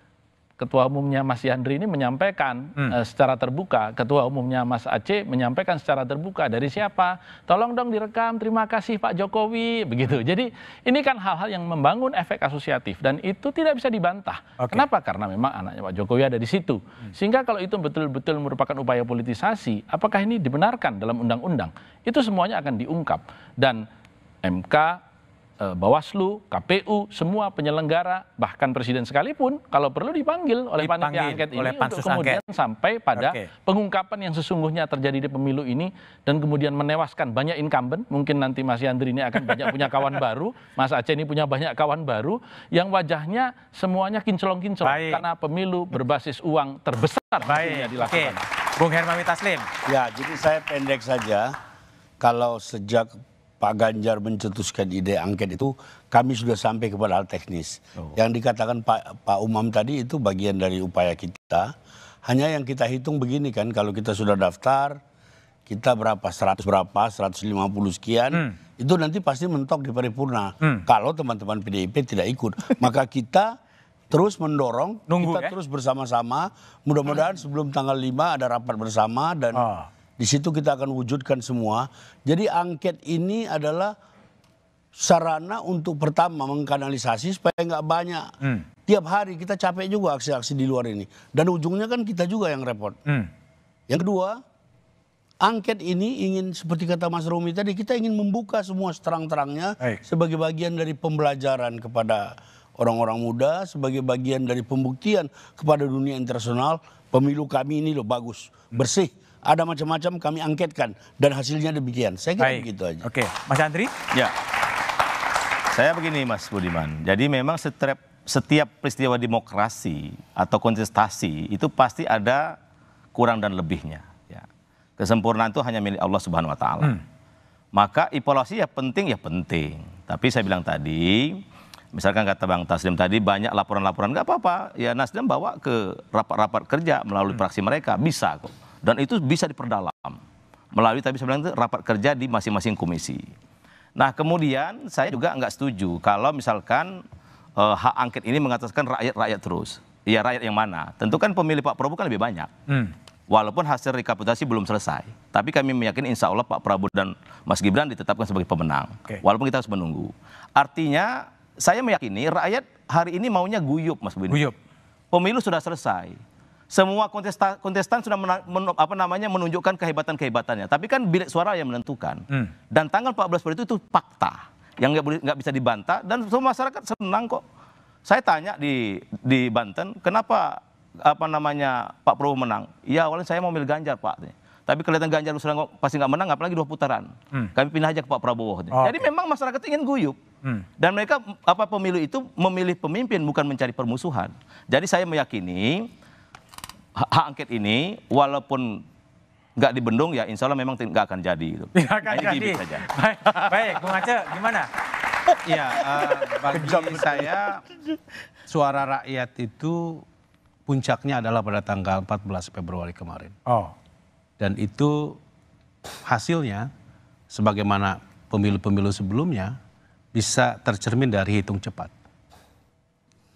ketua umumnya Mas Yandri ini menyampaikan hmm. uh, secara terbuka, ketua umumnya Mas Aceh menyampaikan secara terbuka dari siapa? Tolong dong direkam, terima kasih Pak Jokowi, begitu. Hmm. Jadi ini kan hal-hal yang membangun efek asosiatif dan itu tidak bisa dibantah. Okay. Kenapa? Karena memang anaknya Pak Jokowi ada di situ. Hmm. Sehingga kalau itu betul-betul merupakan upaya politisasi, apakah ini dibenarkan dalam undang-undang? Itu semuanya akan diungkap dan MK Eh, Bawaslu, KPU, semua penyelenggara, bahkan presiden sekalipun, kalau perlu dipanggil oleh panitia angket ini oleh untuk kemudian angket. sampai pada okay. pengungkapan yang sesungguhnya terjadi di pemilu ini dan kemudian menewaskan banyak incumbent. Mungkin nanti Mas Yandri ini akan banyak punya kawan baru, Mas Aceh ini punya banyak kawan baru yang wajahnya semuanya kinclong-kinclong karena pemilu berbasis uang terbesar Baik. dilakukan. Okay. Bung Hermawi Taslim. Ya, jadi saya pendek saja. Kalau sejak Pak Ganjar mencetuskan ide angket itu kami sudah sampai kepada hal teknis. Oh. Yang dikatakan Pak Pak Umam tadi itu bagian dari upaya kita. Hanya yang kita hitung begini kan kalau kita sudah daftar kita berapa 100 berapa 150 sekian hmm. itu nanti pasti mentok di paripurna hmm. kalau teman-teman PDIP tidak ikut maka kita terus mendorong Nunggu, kita ya? terus bersama-sama mudah-mudahan hmm. sebelum tanggal 5 ada rapat bersama dan oh di situ kita akan wujudkan semua. Jadi angket ini adalah sarana untuk pertama mengkanalisasi supaya nggak banyak. Hmm. Tiap hari kita capek juga aksi-aksi di luar ini. Dan ujungnya kan kita juga yang repot. Hmm. Yang kedua, angket ini ingin seperti kata Mas Romi tadi, kita ingin membuka semua terang-terangnya sebagai bagian dari pembelajaran kepada orang-orang muda, sebagai bagian dari pembuktian kepada dunia internasional, pemilu kami ini loh bagus, bersih. Hmm ada macam-macam kami angketkan dan hasilnya demikian. Saya kira Baik. begitu aja. Oke, Mas Andri? Ya. Saya begini Mas Budiman. Jadi memang setiap setiap peristiwa demokrasi atau kontestasi itu pasti ada kurang dan lebihnya. Ya. Kesempurnaan itu hanya milik Allah Subhanahu Wa Taala. Hmm. Maka evaluasi ya penting ya penting. Tapi saya bilang tadi, misalkan kata Bang Taslim tadi banyak laporan-laporan nggak apa-apa. Ya Nasdem bawa ke rapat-rapat kerja melalui hmm. fraksi mereka bisa kok dan itu bisa diperdalam melalui tapi saya itu rapat kerja di masing-masing komisi. Nah kemudian saya juga nggak setuju kalau misalkan e, hak angket ini mengataskan rakyat-rakyat terus. Iya rakyat yang mana? Tentu kan pemilih Pak Prabowo kan lebih banyak. Hmm. Walaupun hasil rekapitulasi belum selesai, tapi kami meyakini insya Allah Pak Prabowo dan Mas Gibran ditetapkan sebagai pemenang. Okay. Walaupun kita harus menunggu. Artinya saya meyakini rakyat hari ini maunya guyup Mas Budi. Guyup. Pemilu sudah selesai semua kontestan, kontestan sudah men, men, apa namanya menunjukkan kehebatan kehebatannya. Tapi kan bilik suara yang menentukan. Hmm. Dan tanggal 14 Februari itu, itu fakta yang nggak nggak bisa dibantah dan semua masyarakat senang kok. Saya tanya di di Banten, kenapa apa namanya Pak Prabowo menang? Ya awalnya saya mau milih Ganjar Pak. Tapi kelihatan Ganjar sudah pasti nggak menang, apalagi dua putaran. Hmm. Kami pindah aja ke Pak Prabowo. Oh, Jadi okay. memang masyarakat ingin guyup. Hmm. Dan mereka apa pemilu itu memilih pemimpin bukan mencari permusuhan. Jadi saya meyakini hak angket ini walaupun nggak dibendung ya insya Allah memang nggak akan jadi. Gitu. akan jadi. Baik, baik, Bung Ace, gimana? ya, uh, bagi Kejam saya suara rakyat itu puncaknya adalah pada tanggal 14 Februari kemarin. Oh. Dan itu hasilnya sebagaimana pemilu-pemilu sebelumnya bisa tercermin dari hitung cepat.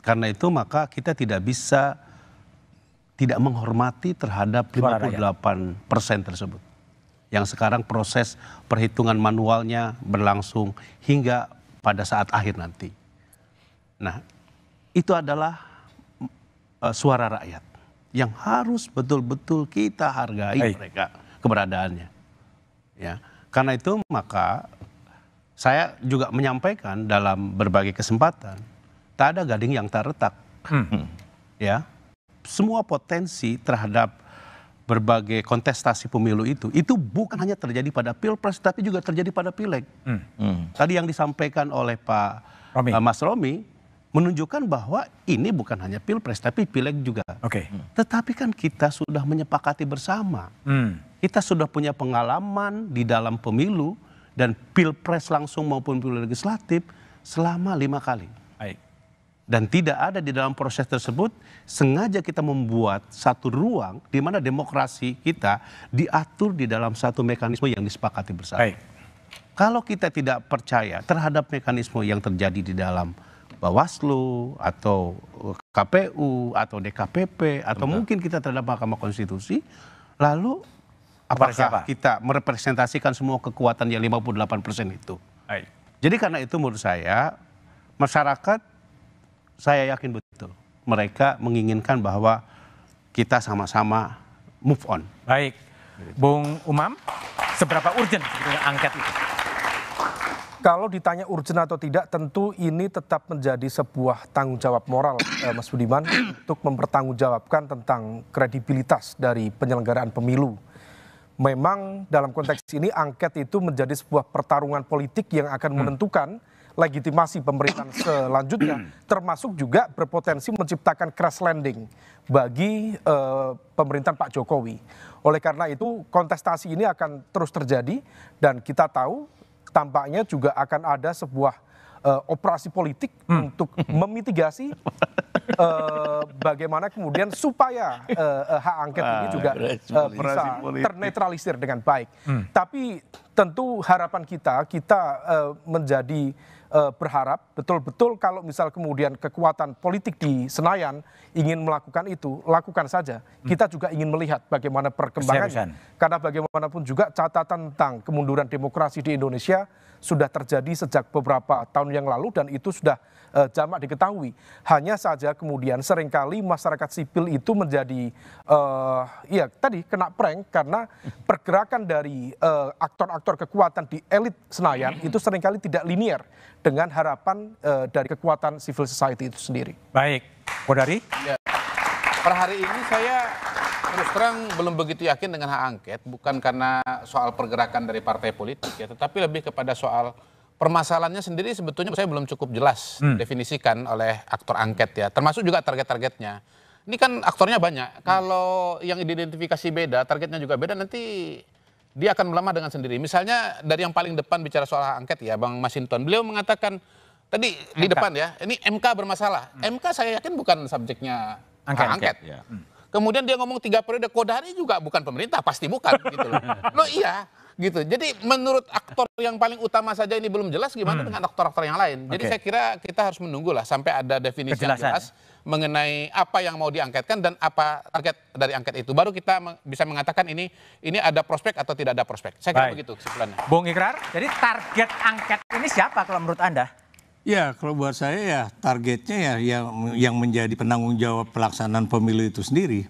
Karena itu maka kita tidak bisa tidak menghormati terhadap 58 persen tersebut. Yang sekarang proses perhitungan manualnya berlangsung hingga pada saat akhir nanti. Nah, itu adalah uh, suara rakyat yang harus betul-betul kita hargai Hai. mereka keberadaannya. Ya, karena itu maka saya juga menyampaikan dalam berbagai kesempatan, tak ada gading yang tak retak. Hmm. Ya, semua potensi terhadap berbagai kontestasi pemilu itu itu bukan hanya terjadi pada pilpres tapi juga terjadi pada pileg. Hmm. Hmm. Tadi yang disampaikan oleh Pak Romy. Eh, Mas Romi menunjukkan bahwa ini bukan hanya pilpres tapi pileg juga. Oke. Okay. Tetapi kan kita sudah menyepakati bersama. Hmm. Kita sudah punya pengalaman di dalam pemilu dan pilpres langsung maupun pemilu legislatif selama lima kali dan tidak ada di dalam proses tersebut sengaja kita membuat satu ruang di mana demokrasi kita diatur di dalam satu mekanisme yang disepakati bersama. Baik. Kalau kita tidak percaya terhadap mekanisme yang terjadi di dalam Bawaslu atau KPU atau DKPP atau Betul. mungkin kita terhadap Mahkamah Konstitusi lalu apakah siapa? kita merepresentasikan semua kekuatan yang 58% itu. Baik. Jadi karena itu menurut saya masyarakat saya yakin betul mereka menginginkan bahwa kita sama-sama move on. Baik, Bung Umam, seberapa urgent angket itu? Kalau ditanya urgent atau tidak, tentu ini tetap menjadi sebuah tanggung jawab moral, eh, Mas Budiman, untuk mempertanggungjawabkan tentang kredibilitas dari penyelenggaraan pemilu. Memang dalam konteks ini angket itu menjadi sebuah pertarungan politik yang akan hmm. menentukan hmm legitimasi pemerintahan selanjutnya, termasuk juga berpotensi menciptakan crash landing bagi uh, pemerintahan Pak Jokowi. Oleh karena itu, kontestasi ini akan terus terjadi dan kita tahu tampaknya juga akan ada sebuah uh, operasi politik hmm. untuk memitigasi uh, bagaimana kemudian supaya uh, hak angket ini juga uh, bisa ternetralisir dengan baik. Hmm. Tapi tentu harapan kita kita uh, menjadi Eh, berharap betul-betul kalau misal kemudian kekuatan politik di Senayan ingin melakukan itu, lakukan saja. Hmm. Kita juga ingin melihat bagaimana perkembangan. perkembangannya. Karena bagaimanapun juga catatan tentang kemunduran demokrasi di Indonesia sudah terjadi sejak beberapa tahun yang lalu dan itu sudah uh, jamak diketahui. Hanya saja kemudian seringkali masyarakat sipil itu menjadi uh, ya tadi kena prank karena hmm. pergerakan dari eh, aktor-aktor uh, aktor -aktor kekuatan di elit Senayan hmm. itu seringkali tidak linier dengan harapan uh, dari kekuatan civil society itu sendiri. Baik, Kodari. Ya. Per hari ini saya terus terang belum begitu yakin dengan hak angket, bukan karena soal pergerakan dari partai politik ya, tetapi lebih kepada soal permasalahannya sendiri sebetulnya saya belum cukup jelas hmm. definisikan oleh aktor angket ya, termasuk juga target-targetnya. Ini kan aktornya banyak. Hmm. Kalau yang identifikasi beda, targetnya juga beda, nanti dia akan melemah dengan sendiri. Misalnya dari yang paling depan bicara soal hak angket ya, Bang Masinton. Beliau mengatakan Tadi MK. di depan ya, ini MK bermasalah. Hmm. MK saya yakin bukan subjeknya angket. angket. Ya. Hmm. Kemudian dia ngomong tiga periode kodari juga bukan pemerintah, pasti bukan gitu loh. iya, gitu. Jadi menurut aktor yang paling utama saja ini belum jelas gimana hmm. dengan aktor-aktor yang lain. Jadi okay. saya kira kita harus menunggu lah sampai ada definisi Kejelasan. yang jelas mengenai apa yang mau diangketkan dan apa target dari angket itu. Baru kita bisa mengatakan ini ini ada prospek atau tidak ada prospek. Saya kira Baik. begitu kesimpulannya. Bung Ikrar, jadi target angket ini siapa kalau menurut Anda? Ya, kalau buat saya ya targetnya ya yang, yang menjadi penanggung jawab pelaksanaan pemilu itu sendiri.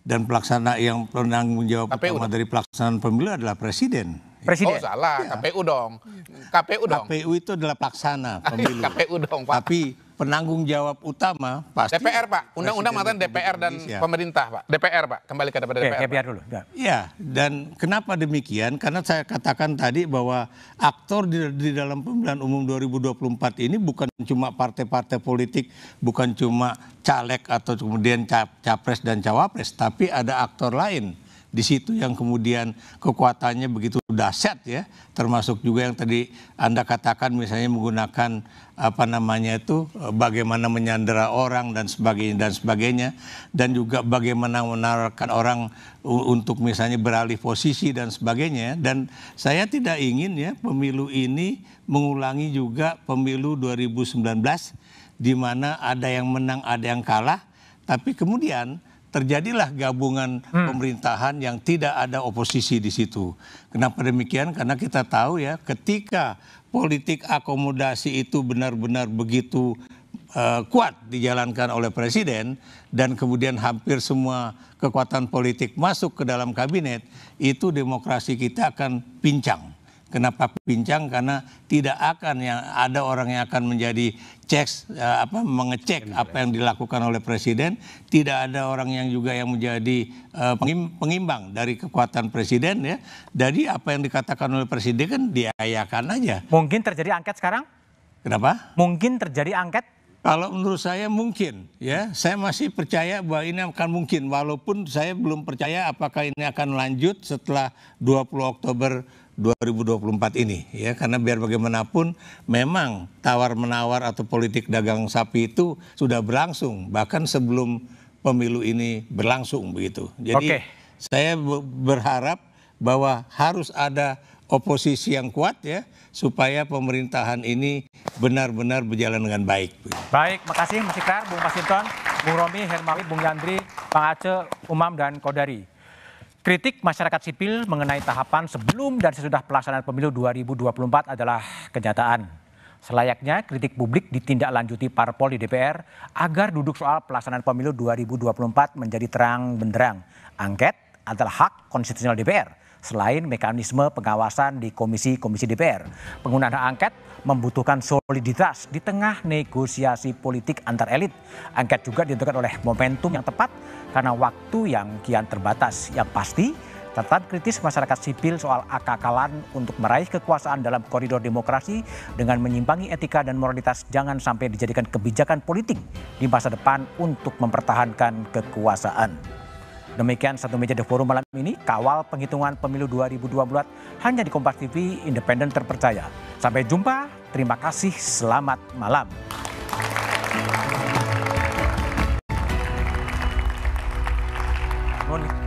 Dan pelaksana yang penanggung jawab KPU utama dong. dari pelaksanaan pemilu adalah presiden. Presiden. Oh salah, ya. KPU dong. KPU dong. KPU itu adalah pelaksana pemilu. KPU dong, Pak. Tapi penanggung jawab utama pasti DPR Pak, undang-undang mantan DPR dan pemerintah Pak. DPR Pak, kembali ke DPR. Oke, DPR dulu. Iya, dan kenapa demikian? Karena saya katakan tadi bahwa aktor di, di dalam pemilihan umum 2024 ini bukan cuma partai-partai politik, bukan cuma caleg atau kemudian capres dan cawapres, tapi ada aktor lain di situ yang kemudian kekuatannya begitu dahsyat ya termasuk juga yang tadi Anda katakan misalnya menggunakan apa namanya itu eh, bagaimana menyandera orang dan sebagainya dan sebagainya dan juga bagaimana menarikkan orang untuk misalnya beralih posisi dan sebagainya ya. dan saya tidak ingin ya pemilu ini mengulangi juga pemilu 2019 di mana ada yang menang ada yang kalah tapi kemudian terjadilah gabungan hmm. pemerintahan yang tidak ada oposisi di situ. Kenapa demikian? Karena kita tahu ya, ketika politik akomodasi itu benar-benar begitu uh, kuat dijalankan oleh presiden dan kemudian hampir semua kekuatan politik masuk ke dalam kabinet, itu demokrasi kita akan pincang. Kenapa pincang? Karena tidak akan yang ada orang yang akan menjadi cek eh, apa mengecek apa yang dilakukan oleh presiden. Tidak ada orang yang juga yang menjadi uh, pengimbang dari kekuatan presiden ya. Dari apa yang dikatakan oleh presiden kan diayakan aja. Mungkin terjadi angket sekarang? Kenapa? Mungkin terjadi angket? Kalau menurut saya mungkin, ya, saya masih percaya bahwa ini akan mungkin, walaupun saya belum percaya apakah ini akan lanjut setelah 20 Oktober 2024 ini ya karena biar bagaimanapun memang tawar menawar atau politik dagang sapi itu sudah berlangsung bahkan sebelum pemilu ini berlangsung begitu. Jadi okay. saya berharap bahwa harus ada oposisi yang kuat ya supaya pemerintahan ini benar-benar berjalan dengan baik. Baik, makasih Mas Ikrar, Bung Masinton, Bung Romi, Hermawi, Bung Yandri, Bang Aceh, Umam dan Kodari. Kritik masyarakat sipil mengenai tahapan sebelum dan sesudah pelaksanaan pemilu 2024 adalah kenyataan. Selayaknya kritik publik ditindaklanjuti parpol di DPR agar duduk soal pelaksanaan pemilu 2024 menjadi terang benderang. Angket adalah hak konstitusional DPR selain mekanisme pengawasan di komisi-komisi DPR. Penggunaan hak angket membutuhkan soliditas di tengah negosiasi politik antar elit. Angket juga ditentukan oleh momentum yang tepat karena waktu yang kian terbatas. Yang pasti, catatan kritis masyarakat sipil soal akakalan untuk meraih kekuasaan dalam koridor demokrasi dengan menyimpangi etika dan moralitas jangan sampai dijadikan kebijakan politik di masa depan untuk mempertahankan kekuasaan. Demikian satu meja The Forum malam ini, kawal penghitungan pemilu 2024 hanya di Kompas TV, independen terpercaya. Sampai jumpa, terima kasih, selamat malam. Hola.